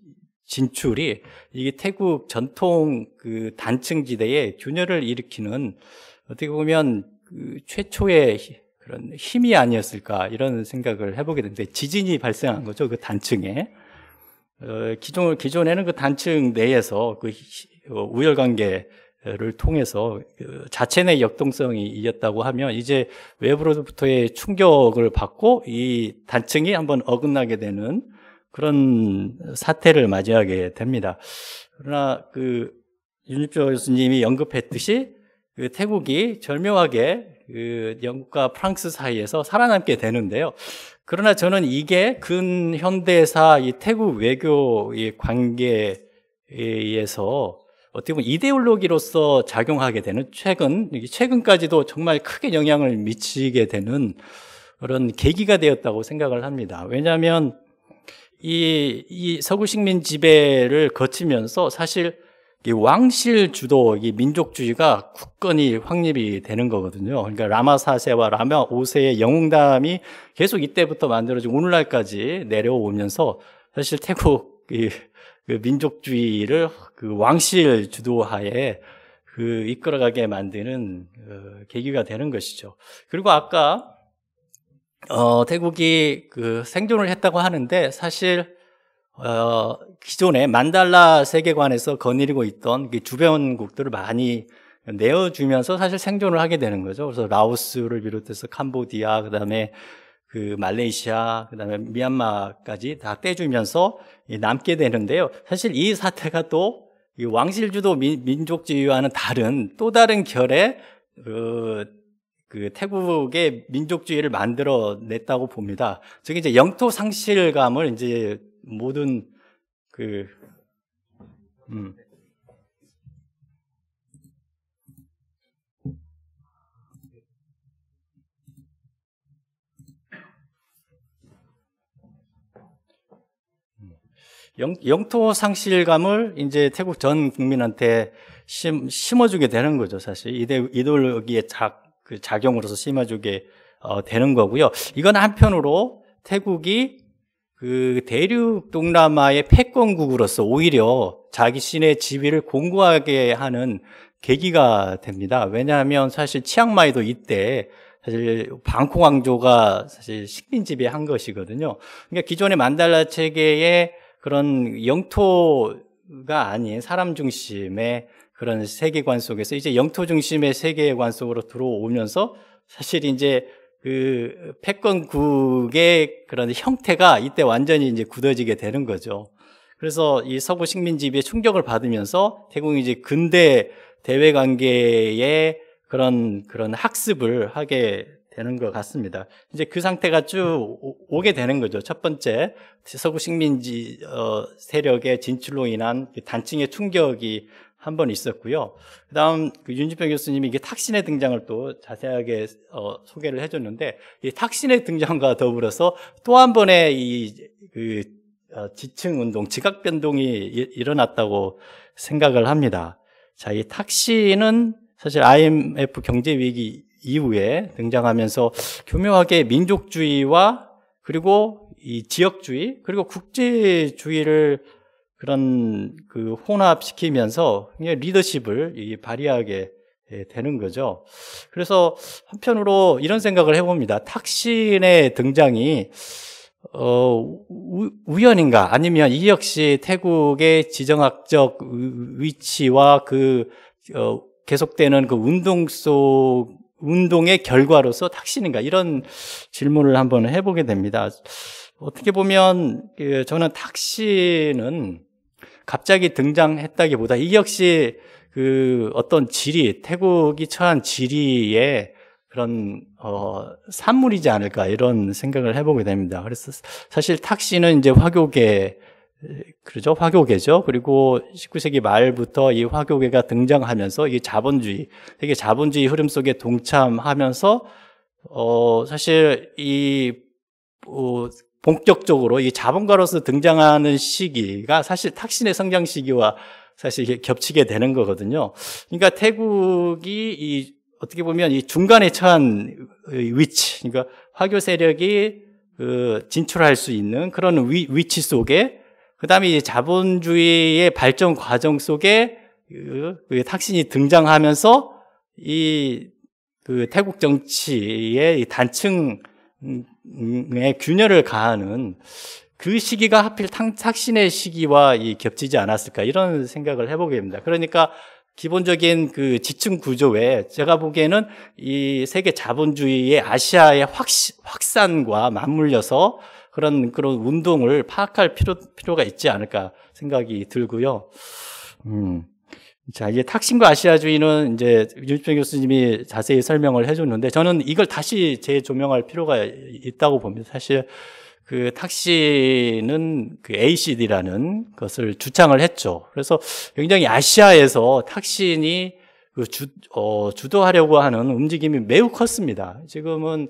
진출이 이게 태국 전통 그 단층 지대에 균열을 일으키는 어떻게 보면 그 최초의 그런 힘이 아니었을까 이런 생각을 해보게 되는데 지진이 발생한 거죠 그 단층에 어, 기존 기존에는 그 단층 내에서 그 어, 우열 관계를 통해서 그 자체 내 역동성이 이겼다고 하면 이제 외부로부터의 충격을 받고 이 단층이 한번 어긋나게 되는 그런 사태를 맞이하게 됩니다. 그러나 그 윤입조 교수님이 언급했듯이 그 태국이 절묘하게 그 영국과 프랑스 사이에서 살아남게 되는데요. 그러나 저는 이게 근현대사 이 태국 외교의 관계에서 어떻게 보면 이데올로기로서 작용하게 되는 최근, 최근까지도 정말 크게 영향을 미치게 되는 그런 계기가 되었다고 생각을 합니다. 왜냐하면 이, 이 서구 식민 지배를 거치면서 사실 이 왕실 주도, 이 민족주의가 굳건히 확립이 되는 거거든요. 그러니까 라마 4세와 라마 5세의 영웅담이 계속 이때부터 만들어지고 오늘날까지 내려오면서 사실 태국 이, 그 민족주의를 그 왕실 주도하에 그 이끌어가게 만드는 그 계기가 되는 것이죠. 그리고 아까 어, 태국이 그 생존을 했다고 하는데 사실 어, 기존에 만달라 세계관에서 거느리고 있던 주변국들을 많이 내어주면서 사실 생존을 하게 되는 거죠. 그래서 라오스를 비롯해서 캄보디아, 그 다음에 그 말레이시아, 그 다음에 미얀마까지 다 떼주면서 남게 되는데요. 사실 이 사태가 또 왕실주도 민, 족주의와는 다른 또 다른 결의 그, 그 태국의 민족주의를 만들어냈다고 봅니다. 즉 이제 영토 상실감을 이제 모든 그 음. 영, 토 상실감을 이제 태국 전 국민한테 심, 심어주게 되는 거죠, 사실. 이데, 이데기의 작, 그 작용으로서 심어주게 어, 되는 거고요. 이건 한편으로 태국이 그 대륙 동남아의 패권국으로서 오히려 자기 신의 지위를 공고하게 하는 계기가 됩니다. 왜냐하면 사실 치앙마이도 이때 사실 방콕 왕조가 사실 식민 지배한 것이거든요. 그러니까 기존의 만달라 체계의 그런 영토가 아닌 사람 중심의 그런 세계관 속에서 이제 영토 중심의 세계관 속으로 들어오면서 사실 이제 그 패권국의 그런 형태가 이때 완전히 이제 굳어지게 되는 거죠. 그래서 이 서구 식민지배 충격을 받으면서 태국이 이제 근대 대외 관계의 그런 그런 학습을 하게 되는 것 같습니다. 이제 그 상태가 쭉 오게 되는 거죠. 첫 번째 서구 식민지 어, 세력의 진출로 인한 그 단층의 충격이 한번 있었고요. 그다음 그 윤지평 교수님이 이게 탁신의 등장을 또 자세하게 어, 소개를 해줬는데 이 탁신의 등장과 더불어서 또 한 번의 이그 어, 지층 운동, 지각 변동이 일어났다고 생각을 합니다. 자, 이 탁신은 사실 IMF 경제 위기 이후에 등장하면서 교묘하게 민족주의와 그리고 이 지역주의 그리고 국제주의를 그런 그 혼합시키면서 리더십을 발휘하게 예, 되는 거죠. 그래서 한편으로 이런 생각을 해봅니다. 탁신의 등장이 어, 우, 연인가 아니면 이 역시 태국의 지정학적 위치와 그 어, 계속되는 그 운동 속 운동의 결과로서 탁신인가 이런 질문을 한번 해보게 됩니다. 어떻게 보면 그 저는 탁신은 갑자기 등장했다기보다 이 역시 그 어떤 지리, 태국이 처한 지리의 그런 어, 산물이지 않을까 이런 생각을 해보게 됩니다. 그래서 사실 탁시는 이제 화교계 그러죠 화교계죠. 그리고 19세기 말부터 이 화교계가 등장하면서 이게 자본주의, 되게 자본주의 흐름 속에 동참하면서 어 사실 이 어, 본격적으로 이 자본가로서 등장하는 시기가 사실 탁신의 성장 시기와 사실 겹치게 되는 거거든요. 그러니까 태국이 이 어떻게 보면 이 중간에 처한 위치, 그러니까 화교 세력이 그 진출할 수 있는 그런 위, 위치 속에 그다음에 이제 자본주의의 발전 과정 속에 그, 그 탁신이 등장하면서 이그 태국 정치의 이 단층 음, 균열을 가하는 그 시기가 하필 탁신의 시기와 겹치지 않았을까 이런 생각을 해보게 됩니다. 그러니까 기본적인 그 지층 구조 외에 제가 보기에는 이 세계 자본주의의 아시아의 확, 확산과 맞물려서 그런 그런 운동을 파악할 필요, 필요가 있지 않을까 생각이 들고요. 음. 자, 이게 탁신과 아시아주의는 이제 윤주평 교수님이 자세히 설명을 해줬는데 저는 이걸 다시 재조명할 필요가 있다고 봅니다. 사실 그 탁신은 그 ACD라는 것을 주창을 했죠. 그래서 굉장히 아시아에서 탁신이 그 주, 어, 주도하려고 하는 움직임이 매우 컸습니다. 지금은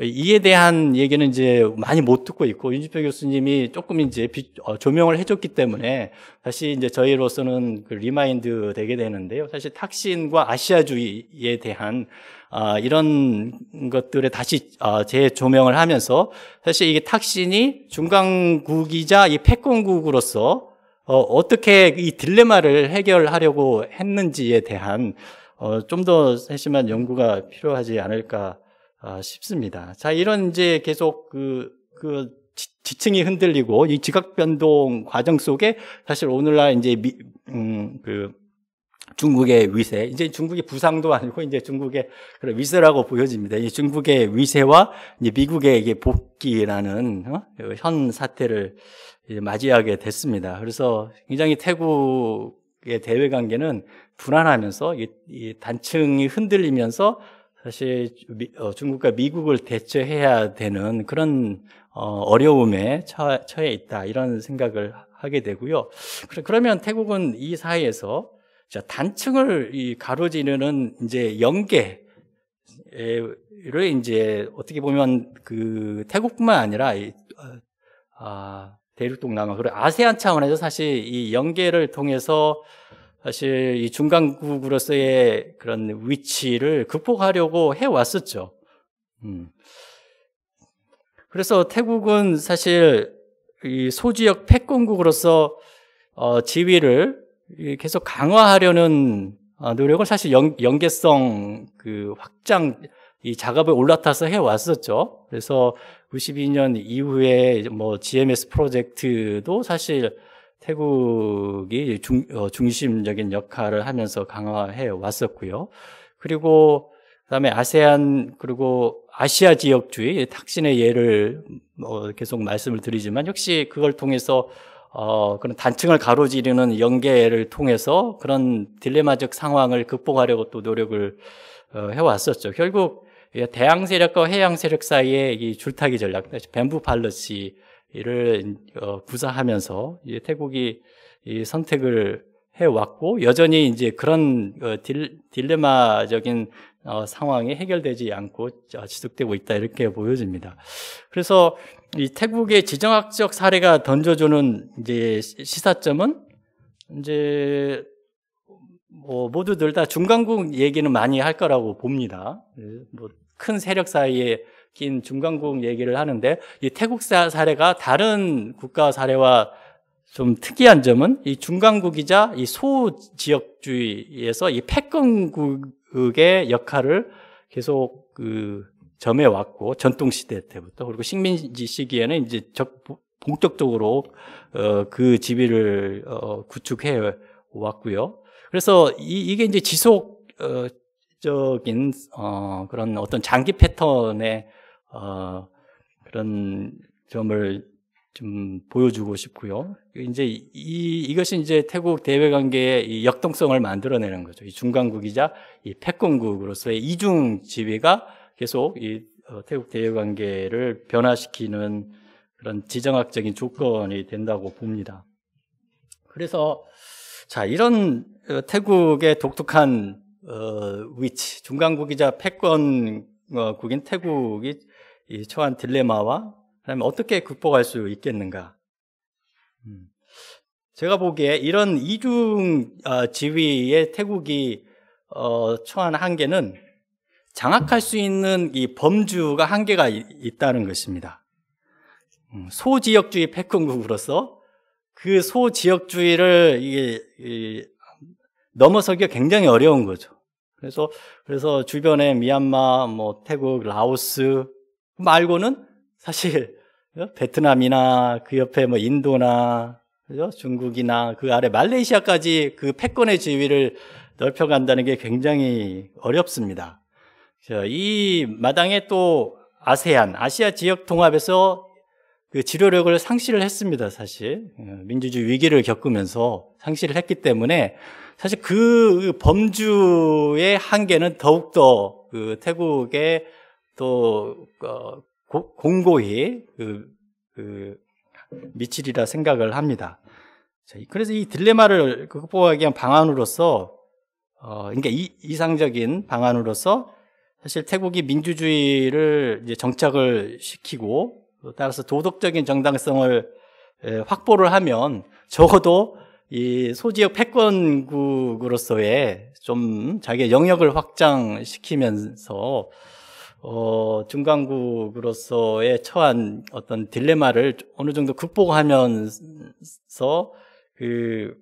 이에 대한 얘기는 이제 많이 못 듣고 있고 윤지표 교수님이 조금 이제 비, 어, 조명을 해줬기 때문에 다시 이제 저희로서는 그 리마인드 되게 되는데요. 사실 탁신과 아시아주의에 대한 아, 이런 것들에 다시 아, 재조명을 하면서 사실 이게 탁신이 중간국이자 이 패권국으로서 어, 떻게이 딜레마를 해결하려고 했는지에 대한 어, 좀 더 세심한 연구가 필요하지 않을까 아, 싶습니다. 자, 이런 이제 계속 그, 그 지층이 흔들리고 이 지각 변동 과정 속에 사실 오늘날 이제 미, 음, 그 중국의 위세, 이제 중국의 부상도 아니고 이제 중국의 그런 위세라고 보여집니다. 이 중국의 위세와 이제 미국의 이게 복귀라는 어? 현 사태를 맞이하게 됐습니다. 그래서 굉장히 태국의 대외 관계는 불안하면서 이, 이 단층이 흔들리면서 사실 미, 어, 중국과 미국을 대처해야 되는 그런 어, 려움에 처, 처해 있다 이런 생각을 하게 되고요. 그러면 태국은 이 사이에서 자, 단층을 이 가로지르는 이제 연계, 를 이제 어떻게 보면 그 태국뿐만 아니라 이, 어, 아, 대륙 동남아 그리고 아세안 차원에서 사실 이 연계를 통해서 사실 이 중간국으로서의 그런 위치를 극복하려고 해 왔었죠. 음. 그래서 태국은 사실 이 소지역 패권국으로서 어, 지위를 계속 강화하려는 아, 노력을 사실 연, 계성그 확장 이 작업에 올라타서 해 왔었죠. 그래서 92년 이후에 뭐 GMS 프로젝트도 사실 태국이 중, 어, 중심적인 역할을 하면서 강화해 왔었고요. 그리고 그다음에 아세안 그리고 아시아 지역주의 탁신의 예를 뭐 계속 말씀을 드리지만 역시 그걸 통해서 어, 그런 단층을 가로지르는 연계를 통해서 그런 딜레마적 상황을 극복하려고 또 노력을 어, 해왔었죠. 결국 대양 세력과 해양 세력 사이에이 줄타기 전략, 뱀부 팔러시를 어, 구사하면서 이제 태국이 이 선택을 해왔고 여전히 이제 그런 어, 딜, 딜레마적인 어, 상황이 해결되지 않고 어, 지속되고 있다 이렇게 보여집니다. 그래서 이 태국의 지정학적 사례가 던져주는 이제 시사점은 이제 뭐 모두들 다 중간국 얘기는 많이 할 거라고 봅니다. 예, 뭐큰 세력 사이에 낀 중간국 얘기를 하는데 이 태국 사례가 다른 국가 사례와 좀 특이한 점은 이 중간국이자 이 소지역주의에서 이 패권국의 역할을 계속 그 점에 왔고 전통 시대 때부터 그리고 식민지 시기에는 이제 적, 본격적으로 어, 그 지위를 어, 구축해 왔고요. 그래서 이, 이게 이제 지속적인 어, 어, 그런 어떤 장기 패턴의 어, 그런 점을 좀 보여주고 싶고요. 이제 이, 이것이 이제 태국 대외 관계의 이 역동성을 만들어내는 거죠. 이 중간국이자 이 패권국으로서의 이중 지위가 계속 이 어, 태국 대외 관계를 변화시키는 그런 지정학적인 조건이 된다고 봅니다. 그래서 자 이런 어, 태국의 독특한 어, 위치 중간국이자 패권국인 어, 태국이 처한 딜레마와 그다음에 어떻게 극복할 수 있겠는가? 음, 제가 보기에 이런 이중 아, 지위의 태국이 어, 처한 한계는 장악할 수 있는 이 범주가 한계가 있다는 것입니다. 음, 소지역주의 패권국으로서 그 소지역주의를 이게, 넘어서기가 굉장히 어려운 거죠. 그래서 그래서 주변에 미얀마, 뭐 태국, 라오스 말고는 사실 베트남이나 그 옆에 뭐 인도나 그죠? 중국이나 그 아래 말레이시아까지 그 패권의 지위를 넓혀간다는 게 굉장히 어렵습니다. 이 마당에 또 아세안, 아시아 지역 통합에서 그 지도력을 상실을 했습니다, 사실. 어, 민주주의 위기를 겪으면서 상실을 했기 때문에 사실 그 범주의 한계는 더욱더 그 태국의 또, 어, 고, 공고히 그, 그 미칠이라 생각을 합니다. 그래서 이 딜레마를 극복하기 위한 방안으로서, 어, 그러니까 이, 이상적인 방안으로서 사실 태국이 민주주의를 이제 정착을 시키고 따라서 도덕적인 정당성을 확보를 하면 적어도 이 소지역 패권국으로서의 좀 자기의 영역을 확장시키면서 어, 중간국으로서의 처한 어떤 딜레마를 어느 정도 극복하면서 그,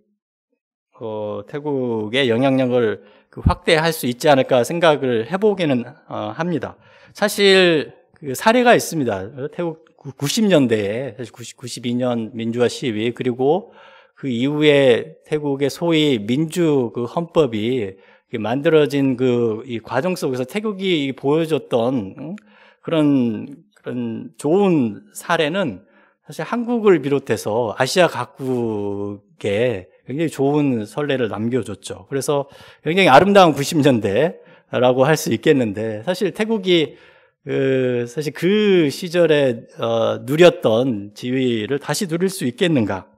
어, 태국의 영향력을 그 확대할 수 있지 않을까 생각을 해보기는 어, 합니다. 사실 그 사례가 있습니다. 태국 90년대에 사실 9 2년 민주화 시위 그리고 그 이후에 태국의 소위 민주 그 헌법이 만들어진 그 이 과정 속에서 태국이 보여줬던 그런 그런 좋은 사례는 사실 한국을 비롯해서 아시아 각국에 굉장히 좋은 선례를 남겨줬죠. 그래서 굉장히 아름다운 90년대라고 할 수 있겠는데 사실 태국이 그 사실 그 시절에 어, 누렸던 지위를 다시 누릴 수 있겠는가?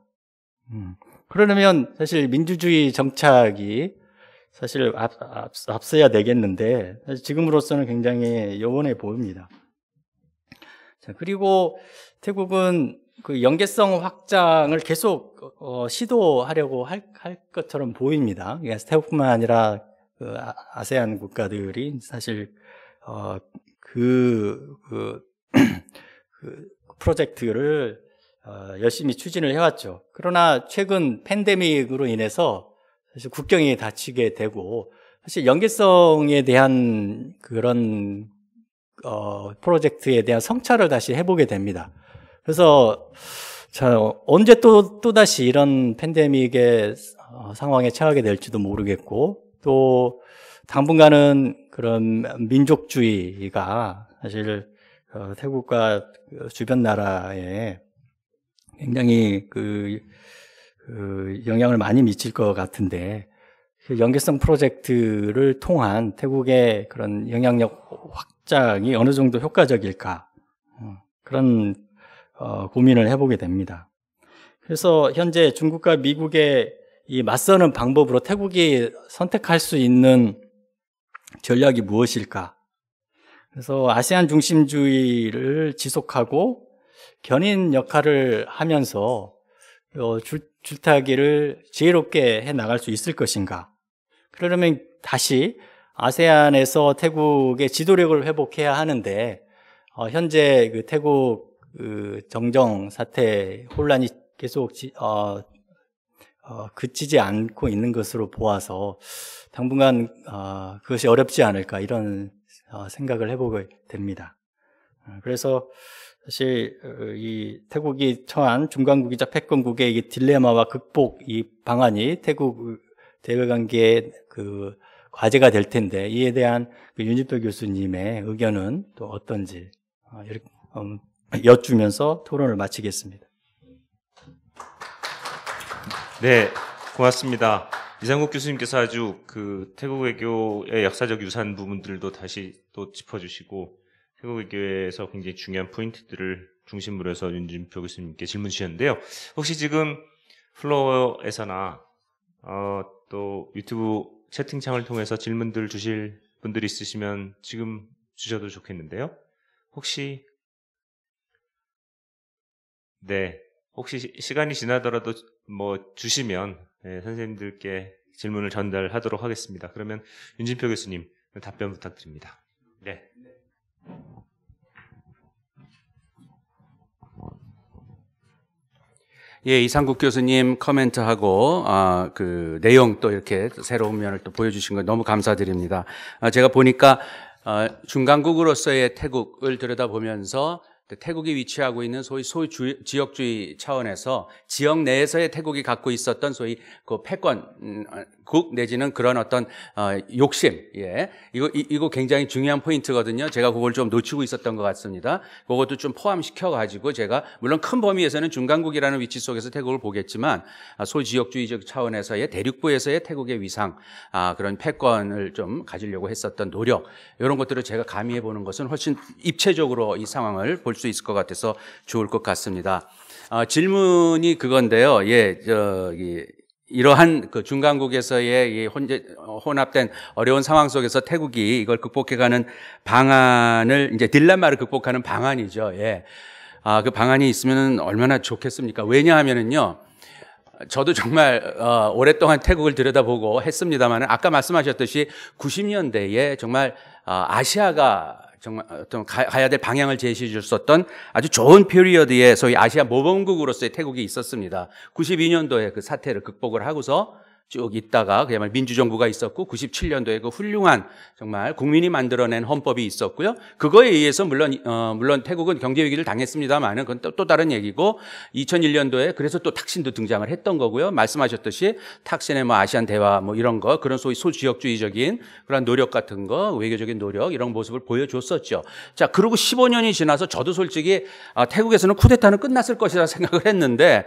음. 그러려면 사실 민주주의 정착이 사실 앞, 앞, 앞서야 되겠는데 지금으로서는 굉장히 여원해 보입니다. 자, 그리고 태국은 그 연계성 확장을 계속 어, 시도하려고 할, 할 것처럼 보입니다. 그러니까 태국뿐만 아니라 그 아, 아세안 국가들이 사실 어, 그, 그, 그 프로젝트를 어, 열심히 추진을 해왔죠. 그러나 최근 팬데믹으로 인해서 사실 국경이 닫히게 되고 사실 연계성에 대한 그런 어, 프로젝트에 대한 성찰을 다시 해보게 됩니다. 그래서 자 언제 또 또 다시 이런 팬데믹의 상황에 처하게 될지도 모르겠고 또 당분간은 그런 민족주의가 사실 어, 태국과 주변 나라에 굉장히 그, 그 영향을 많이 미칠 것 같은데 그 연계성 프로젝트를 통한 태국의 그런 영향력 확장이 어느 정도 효과적일까 어, 그런 어, 고민을 해보게 됩니다. 그래서 현재 중국과 미국의 이 맞서는 방법으로 태국이 선택할 수 있는 전략이 무엇일까? 그래서 아세안 중심주의를 지속하고 견인 역할을 하면서 어, 줄, 줄타기를 지혜롭게 해 나갈 수 있을 것인가? 그러려면 다시 아세안에서 태국의 지도력을 회복해야 하는데 어, 현재 그 태국 그 정정 사태 혼란이 계속 지, 어, 어, 그치지 않고 있는 것으로 보아서 당분간 어, 그것이 어렵지 않을까 이런 어, 생각을 해보게 됩니다. 어, 그래서 사실 어, 이 태국이 처한 중간국이자 패권국의 이 딜레마와 극복 이 방안이 태국 대외관계의 그 과제가 될 텐데 이에 대한 그 윤집도 교수님의 의견은 또 어떤지 이렇게 음, 여쭈면서 토론을 마치겠습니다. 네, 고맙습니다. 이상국 교수님께서 아주 그 태국 외교의 역사적 유산 부분들도 다시 또 짚어주시고 태국 외교에서 굉장히 중요한 포인트들을 중심으로 해서 윤진표 교수님께 질문 주셨는데요. 혹시 지금 플로어에서나 어, 또 유튜브 채팅창을 통해서 질문들 주실 분들이 있으시면 지금 주셔도 좋겠는데요. 혹시 네. 혹시 시, 간이 지나더라도 뭐 주시면 예, 선생님들께 질문을 전달하도록 하겠습니다. 그러면 윤진표 교수님 답변 부탁드립니다. 네. 예, 이상국 교수님 커멘트하고 아, 그 내용 또 이렇게 새로운 면을 또 보여주신 거 너무 감사드립니다. 아, 제가 보니까 아, 중간국으로서의 태국을 들여다보면서 그 태국이 위치하고 있는 소위 소위 주, 지역주의 차원에서 지역 내에서의 태국이 갖고 있었던 소위 그 패권 음, 어, 극 내지는 그런 어떤 어, 욕심. 예. 이거 이, 이거 굉장히 중요한 포인트거든요. 제가 그걸 좀 놓치고 있었던 것 같습니다. 그것도 좀 포함시켜 가지고 제가 물론 큰 범위에서는 중간국이라는 위치 속에서 태국을 보겠지만 아, 소지역주의적 차원에서의 대륙부에서의 태국의 위상 아, 그런 패권을 좀 가지려고 했었던 노력 이런 것들을 제가 가미해 보는 것은 훨씬 입체적으로 이 상황을 볼 수 있을 것 같아서 좋을 것 같습니다. 아, 질문이 그건데요. 예, 저기 이러한 그 중간국에서의 이 혼합된 재혼 어려운 상황 속에서 태국이 이걸 극복해가는 방안을 이제 딜레마를 극복하는 방안이죠. 예. 아, 그 방안이 있으면 얼마나 좋겠습니까? 왜냐하면은요. 저도 정말 어, 오랫동안 태국을 들여다보고 했습니다만 아까 말씀하셨듯이 90년대에 정말 어, 아시아가 정말 어떤 가야 될 방향을 제시해 줬었던 아주 좋은 페리어드에 소위 아시아 모범국으로서의 태국이 있었습니다. 92년도에 그 사태를 극복을 하고서 쭉 있다가 그야말로 민주정부가 있었고 97년도에 그 훌륭한 정말 국민이 만들어낸 헌법이 있었고요. 그거에 의해서 물론 어, 물론 태국은 경제 위기를 당했습니다만은 그건 또, 또 다른 얘기고 2001년도에 그래서 또 탁신도 등장을 했던 거고요. 말씀하셨듯이 탁신의 뭐 아시안 대화 뭐 이런 거 그런 소위 소지역주의적인 그런 노력 같은 거 외교적인 노력 이런 모습을 보여줬었죠. 자 그리고 15년이 지나서 저도 솔직히 아, 태국에서는 쿠데타는 끝났을 것이라 생각을 했는데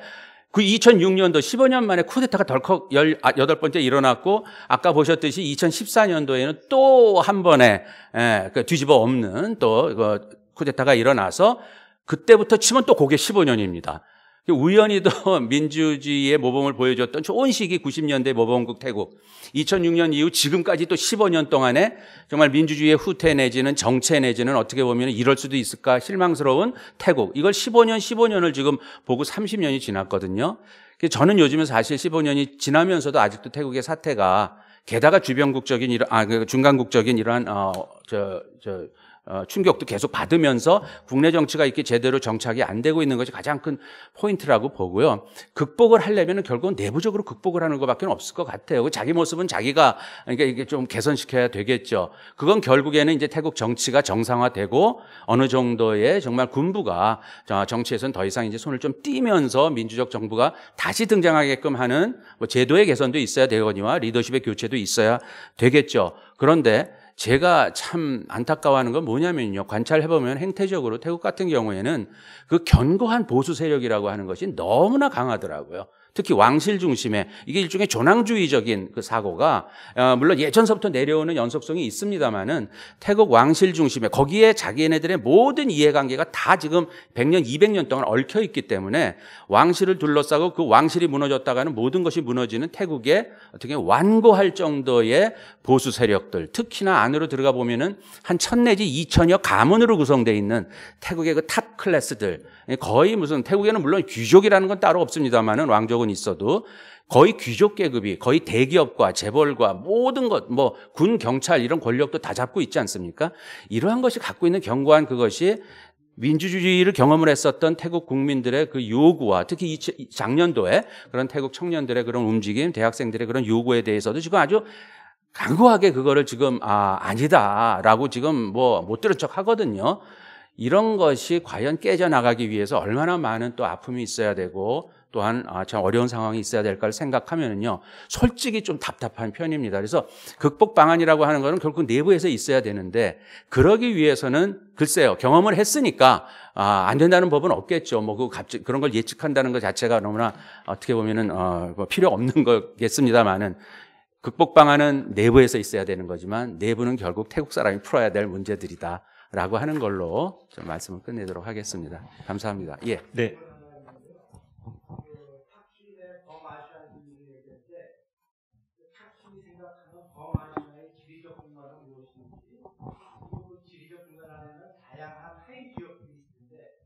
그 2006년도 15년 만에 쿠데타가 덜컥 18번째 아, 일어났고 아까 보셨듯이 2014년도에는 또 한 번에 예, 그 뒤집어 엎는 또 쿠데타가 일어나서 그때부터 치면 또 그게 15년입니다. 그 우연히도 민주주의의 모범을 보여줬던 좋은 시기 90년대 모범국 태국, 2006년 이후 지금까지 또 15년 동안에 정말 민주주의의 후퇴 내지는 정체 내지는 어떻게 보면 이럴 수도 있을까 실망스러운 태국. 이걸 15년, 15년을 지금 보고 30년이 지났거든요. 그 저는 요즘에 사실 15년이 지나면서도 아직도 태국의 사태가 게다가 주변국적인 이런 아 그 중간국적인 이러한 어저저 어, 충격도 계속 받으면서 국내 정치가 이렇게 제대로 정착이 안 되고 있는 것이 가장 큰 포인트라고 보고요. 극복을 하려면 결국은 내부적으로 극복을 하는 것밖에 없을 것 같아요. 그 자기 모습은 자기가 그러니까 이게 좀 개선시켜야 되겠죠. 그건 결국에는 이제 태국 정치가 정상화되고 어느 정도의 정말 군부가 정치에서는 더 이상 이제 손을 좀 띄면서 민주적 정부가 다시 등장하게끔 하는 뭐 제도의 개선도 있어야 되거니와 리더십의 교체도 있어야 되겠죠. 그런데 제가 참 안타까워하는 건 뭐냐면요. 관찰해보면 행태적으로 태국 같은 경우에는 그 견고한 보수 세력이라고 하는 것이 너무나 강하더라고요. 특히 왕실 중심의 이게 일종의 조낭주의적인 그 사고가 어, 물론 예전서부터 내려오는 연속성이 있습니다만은 태국 왕실 중심의 거기에 자기네들의 모든 이해관계가 다 지금 100년 200년 동안 얽혀 있기 때문에 왕실을 둘러싸고 그 왕실이 무너졌다가는 모든 것이 무너지는 태국의 어떻게 완고할 정도의 보수 세력들 특히나 안으로 들어가 보면은 한천 내지 이천여 가문으로 구성되어 있는 태국의 그 탑 클래스들 거의 무슨 태국에는 물론 귀족이라는 건 따로 없습니다만은 왕족 적은 있어도 거의 귀족 계급이 거의 대기업과 재벌과 모든 것, 뭐 군, 경찰 이런 권력도 다 잡고 있지 않습니까? 이러한 것이 갖고 있는 견고한 그것이 민주주의를 경험을 했었던 태국 국민들의 그 요구와 특히 작년도에 그런 태국 청년들의 그런 움직임, 대학생들의 그런 요구에 대해서도 지금 아주 강구하게 그거를 지금 아 아니다라고 지금 뭐 못 들은 척 하거든요. 이런 것이 과연 깨져나가기 위해서 얼마나 많은 또 아픔이 있어야 되고 또한 아, 참 어려운 상황이 있어야 될까를 생각하면요 솔직히 좀 답답한 편입니다. 그래서 극복 방안이라고 하는 것은 결국 내부에서 있어야 되는데 그러기 위해서는 글쎄요 경험을 했으니까 아, 안 된다는 법은 없겠죠. 뭐그 갑자 그런 걸 예측한다는 것 자체가 너무나 어떻게 보면은 어, 뭐 필요 없는 거겠습니다만은 극복 방안은 내부에서 있어야 되는 거지만 내부는 결국 태국 사람이 풀어야 될 문제들이다라고 하는 걸로 좀 말씀을 끝내도록 하겠습니다. 감사합니다. 예. 네. 그 탁신의 범아시아는 이유를 했는데그신이 생각하는 범아시아의 지리적 공간은 무엇인지 그 지리적 공간 안에는 다양한 하위 지역들이 있는데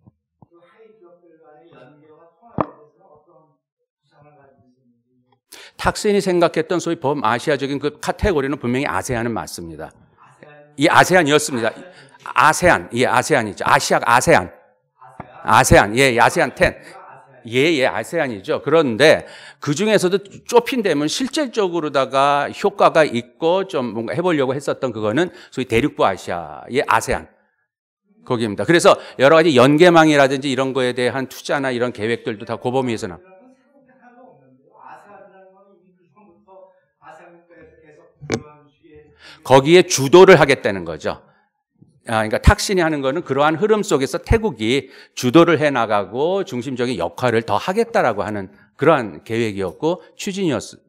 그 하위 지역들 간의 연계와 통합에 대해서 어떤 구상을 가지고 있는지 탁신이 생각했던 소위 범아시아적인 그 카테고리는 분명히 아세안은 맞습니다. 이 아세안이었습니다. 아세안, 예, 아세안이죠. 아시아, 아세안. 아세안, 예, 아세안 텐. 예예 예, 아세안이죠. 그런데 그 중에서도 좁힌 되면 실질적으로다가 효과가 있고 좀 뭔가 해보려고 했었던 그거는 소위 대륙부 아시아의 아세안. 거기입니다. 그래서 여러 가지 연계망이라든지 이런 거에 대한 투자나 이런 계획들도 다 고범위에서 나. 뭐 그 거기에 주도를 하겠다는 거죠. 아, 그러니까 탁신이 하는 거는 그러한 흐름 속에서 태국이 주도를 해 나가고 중심적인 역할을 더 하겠다라고 하는 그러한 계획이었고 추진이었죠.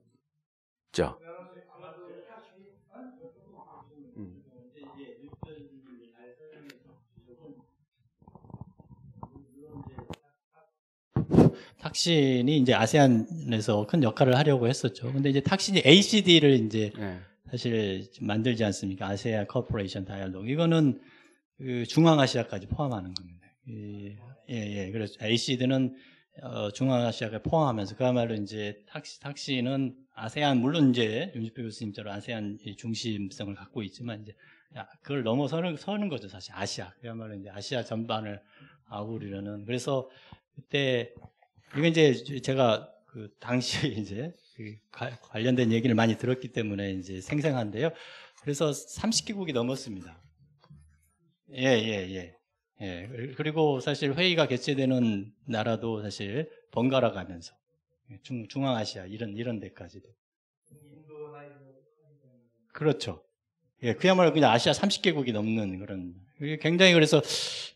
탁신이 이제 아세안에서 큰 역할을 하려고 했었죠. 근데 이제 탁신이 ACD를 이제 네. 사실 만들지 않습니까? 아세아 커퍼레이션 다이얼로그 이거는 그 중앙아시아까지 포함하는 겁니다. 예예 예, 그래서 에이시는 어, 중앙아시아가 포함하면서 그야말로 이제 탁시 탁시는 아세안 물론 이제 윤주표 교수님처럼 아세안 중심성을 갖고 있지만 이제 그걸 넘어서는 서는 거죠 사실 아시아 그야말로 이제 아시아 전반을 아우르려는 그래서 그때 이거 이제 제가 그 당시에 이제 그 관련된 얘기를 많이 들었기 때문에 이제 생생한데요. 그래서 30개국이 넘었습니다. 예, 예, 예. 예. 그리고 사실 회의가 개최되는 나라도 사실 번갈아 가면서 중, 중앙아시아 이런 이런 데까지도. 그렇죠. 예, 그야말로 그냥 아시아 30개국이 넘는 그런 굉장히 그래서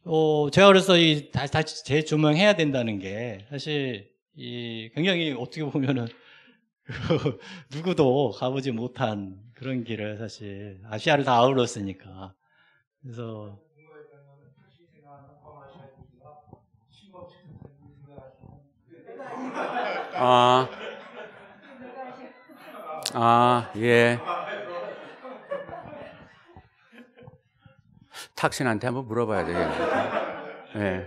어 제가 그래서 이 다시 다시 재조명해야 된다는 게 사실 이 굉장히 어떻게 보면은 누구도 가보지 못한 그런 길을 사실 아시아를 다 아울렀으니까. 그래서 아, 아, 예. 탁신한테 한번 물어봐야 되겠네.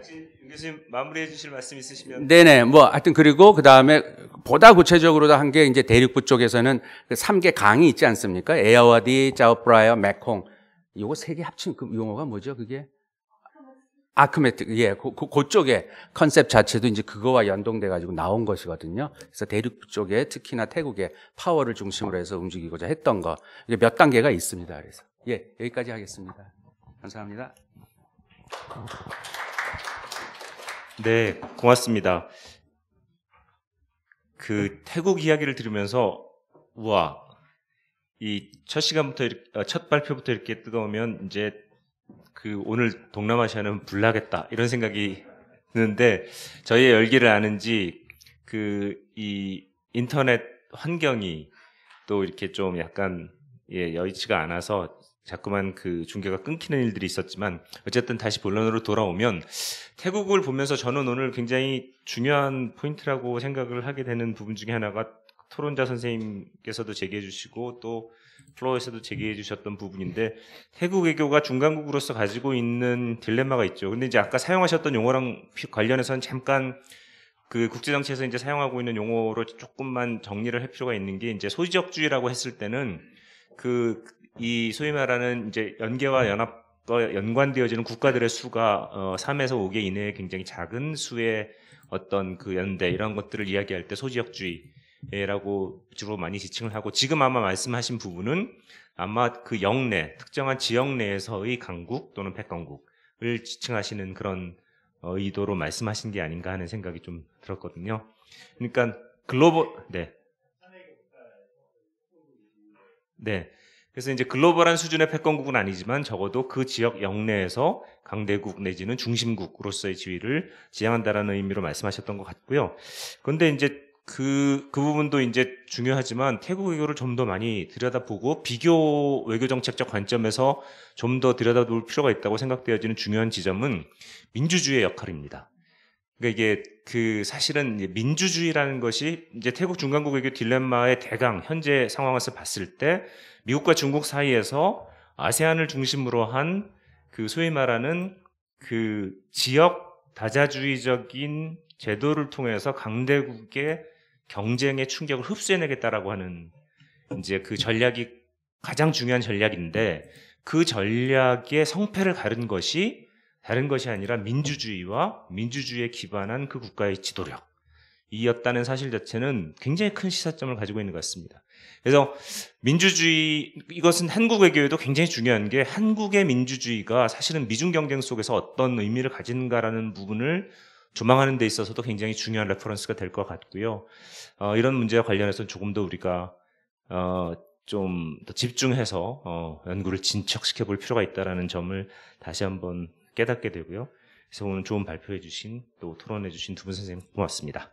예. 교수님 마무리해 주실 말씀 있으시면 네네 뭐 하여튼 그리고 그다음에 보다 구체적으로도 한게 이제 대륙부 쪽에서는 그 3개 강이 있지 않습니까? 에어와디, 자오프라이어, 메콩. 요거 세 개 합친 그 용어가 뭐죠? 그게 아크메틱 예, 그, 그, 쪽에 컨셉 자체도 이제 그거와 연동돼 가지고 나온 것이거든요. 그래서 대륙 부 쪽에 특히나 태국의 파워를 중심으로 해서 움직이고자 했던 거 이게 몇 단계가 있습니다. 그래서 예 여기까지 하겠습니다. 감사합니다. 네, 고맙습니다. 그 태국 이야기를 들으면서 우와 이 첫 시간부터 이렇게, 아, 첫 발표부터 이렇게 뜨거우면 이제 그 오늘 동남아시아는 불나겠다 이런 생각이 드는데 저희의 열기를 아는지 그 이 인터넷 환경이 또 이렇게 좀 약간 예, 여의치가 않아서 자꾸만 그 중계가 끊기는 일들이 있었지만 어쨌든 다시 본론으로 돌아오면 태국을 보면서 저는 오늘 굉장히 중요한 포인트라고 생각을 하게 되는 부분 중에 하나가 토론자 선생님께서도 제기해 주시고 또 플로어에서도 제기해 주셨던 부분인데 태국 외교가 중간국으로서 가지고 있는 딜레마가 있죠. 근데 이제 아까 사용하셨던 용어랑 관련해서는 잠깐 그 국제정치에서 이제 사용하고 있는 용어로 조금만 정리를 할 필요가 있는 게 이제 소지적주의라고 했을 때는 그이 소위 말하는 이제 연계와 연합과 어, 연관되어지는 국가들의 수가 어, 3에서 5개 이내에 굉장히 작은 수의 어떤 그 연대 이런 것들을 이야기할 때 소지역주의라고 주로 많이 지칭을 하고 지금 아마 말씀하신 부분은 아마 그 영내 특정한 지역 내에서의 강국 또는 패권국을 지칭하시는 그런 어, 의도로 말씀하신 게 아닌가 하는 생각이 좀 들었거든요. 그러니까 글로벌 네. 네. 그래서 이제 글로벌한 수준의 패권국은 아니지만 적어도 그 지역 영내에서 강대국 내지는 중심국으로서의 지위를 지향한다라는 의미로 말씀하셨던 것 같고요. 그런데 이제 그, 그 부분도 이제 중요하지만 태국 외교를 좀 더 많이 들여다보고 비교 외교정책적 관점에서 좀 더 들여다볼 필요가 있다고 생각되어지는 중요한 지점은 민주주의의 역할입니다. 그러니까 이게 그 사실은 민주주의라는 것이 이제 태국 중간국의 딜레마의 대강 현재 상황에서 봤을 때 미국과 중국 사이에서 아세안을 중심으로 한 그 소위 말하는 그 지역 다자주의적인 제도를 통해서 강대국의 경쟁의 충격을 흡수해내겠다라고 하는 이제 그 전략이 가장 중요한 전략인데 그 전략의 성패를 가른 것이 다른 것이 아니라 민주주의와 민주주의에 기반한 그 국가의 지도력 이었다는 사실 자체는 굉장히 큰 시사점을 가지고 있는 것 같습니다. 그래서 민주주의 이것은 한국 외교에도 굉장히 중요한 게 한국의 민주주의가 사실은 미중 경쟁 속에서 어떤 의미를 가진가라는 부분을 조망하는 데 있어서도 굉장히 중요한 레퍼런스가 될 것 같고요. 어, 이런 문제와 관련해서는 조금 더 우리가 어, 좀 더 집중해서 어, 연구를 진척시켜 볼 필요가 있다는 점을 다시 한번 깨닫게 되고요. 그래서 오늘 좋은 발표해 주신 또 토론해 주신 두 분 선생님 고맙습니다.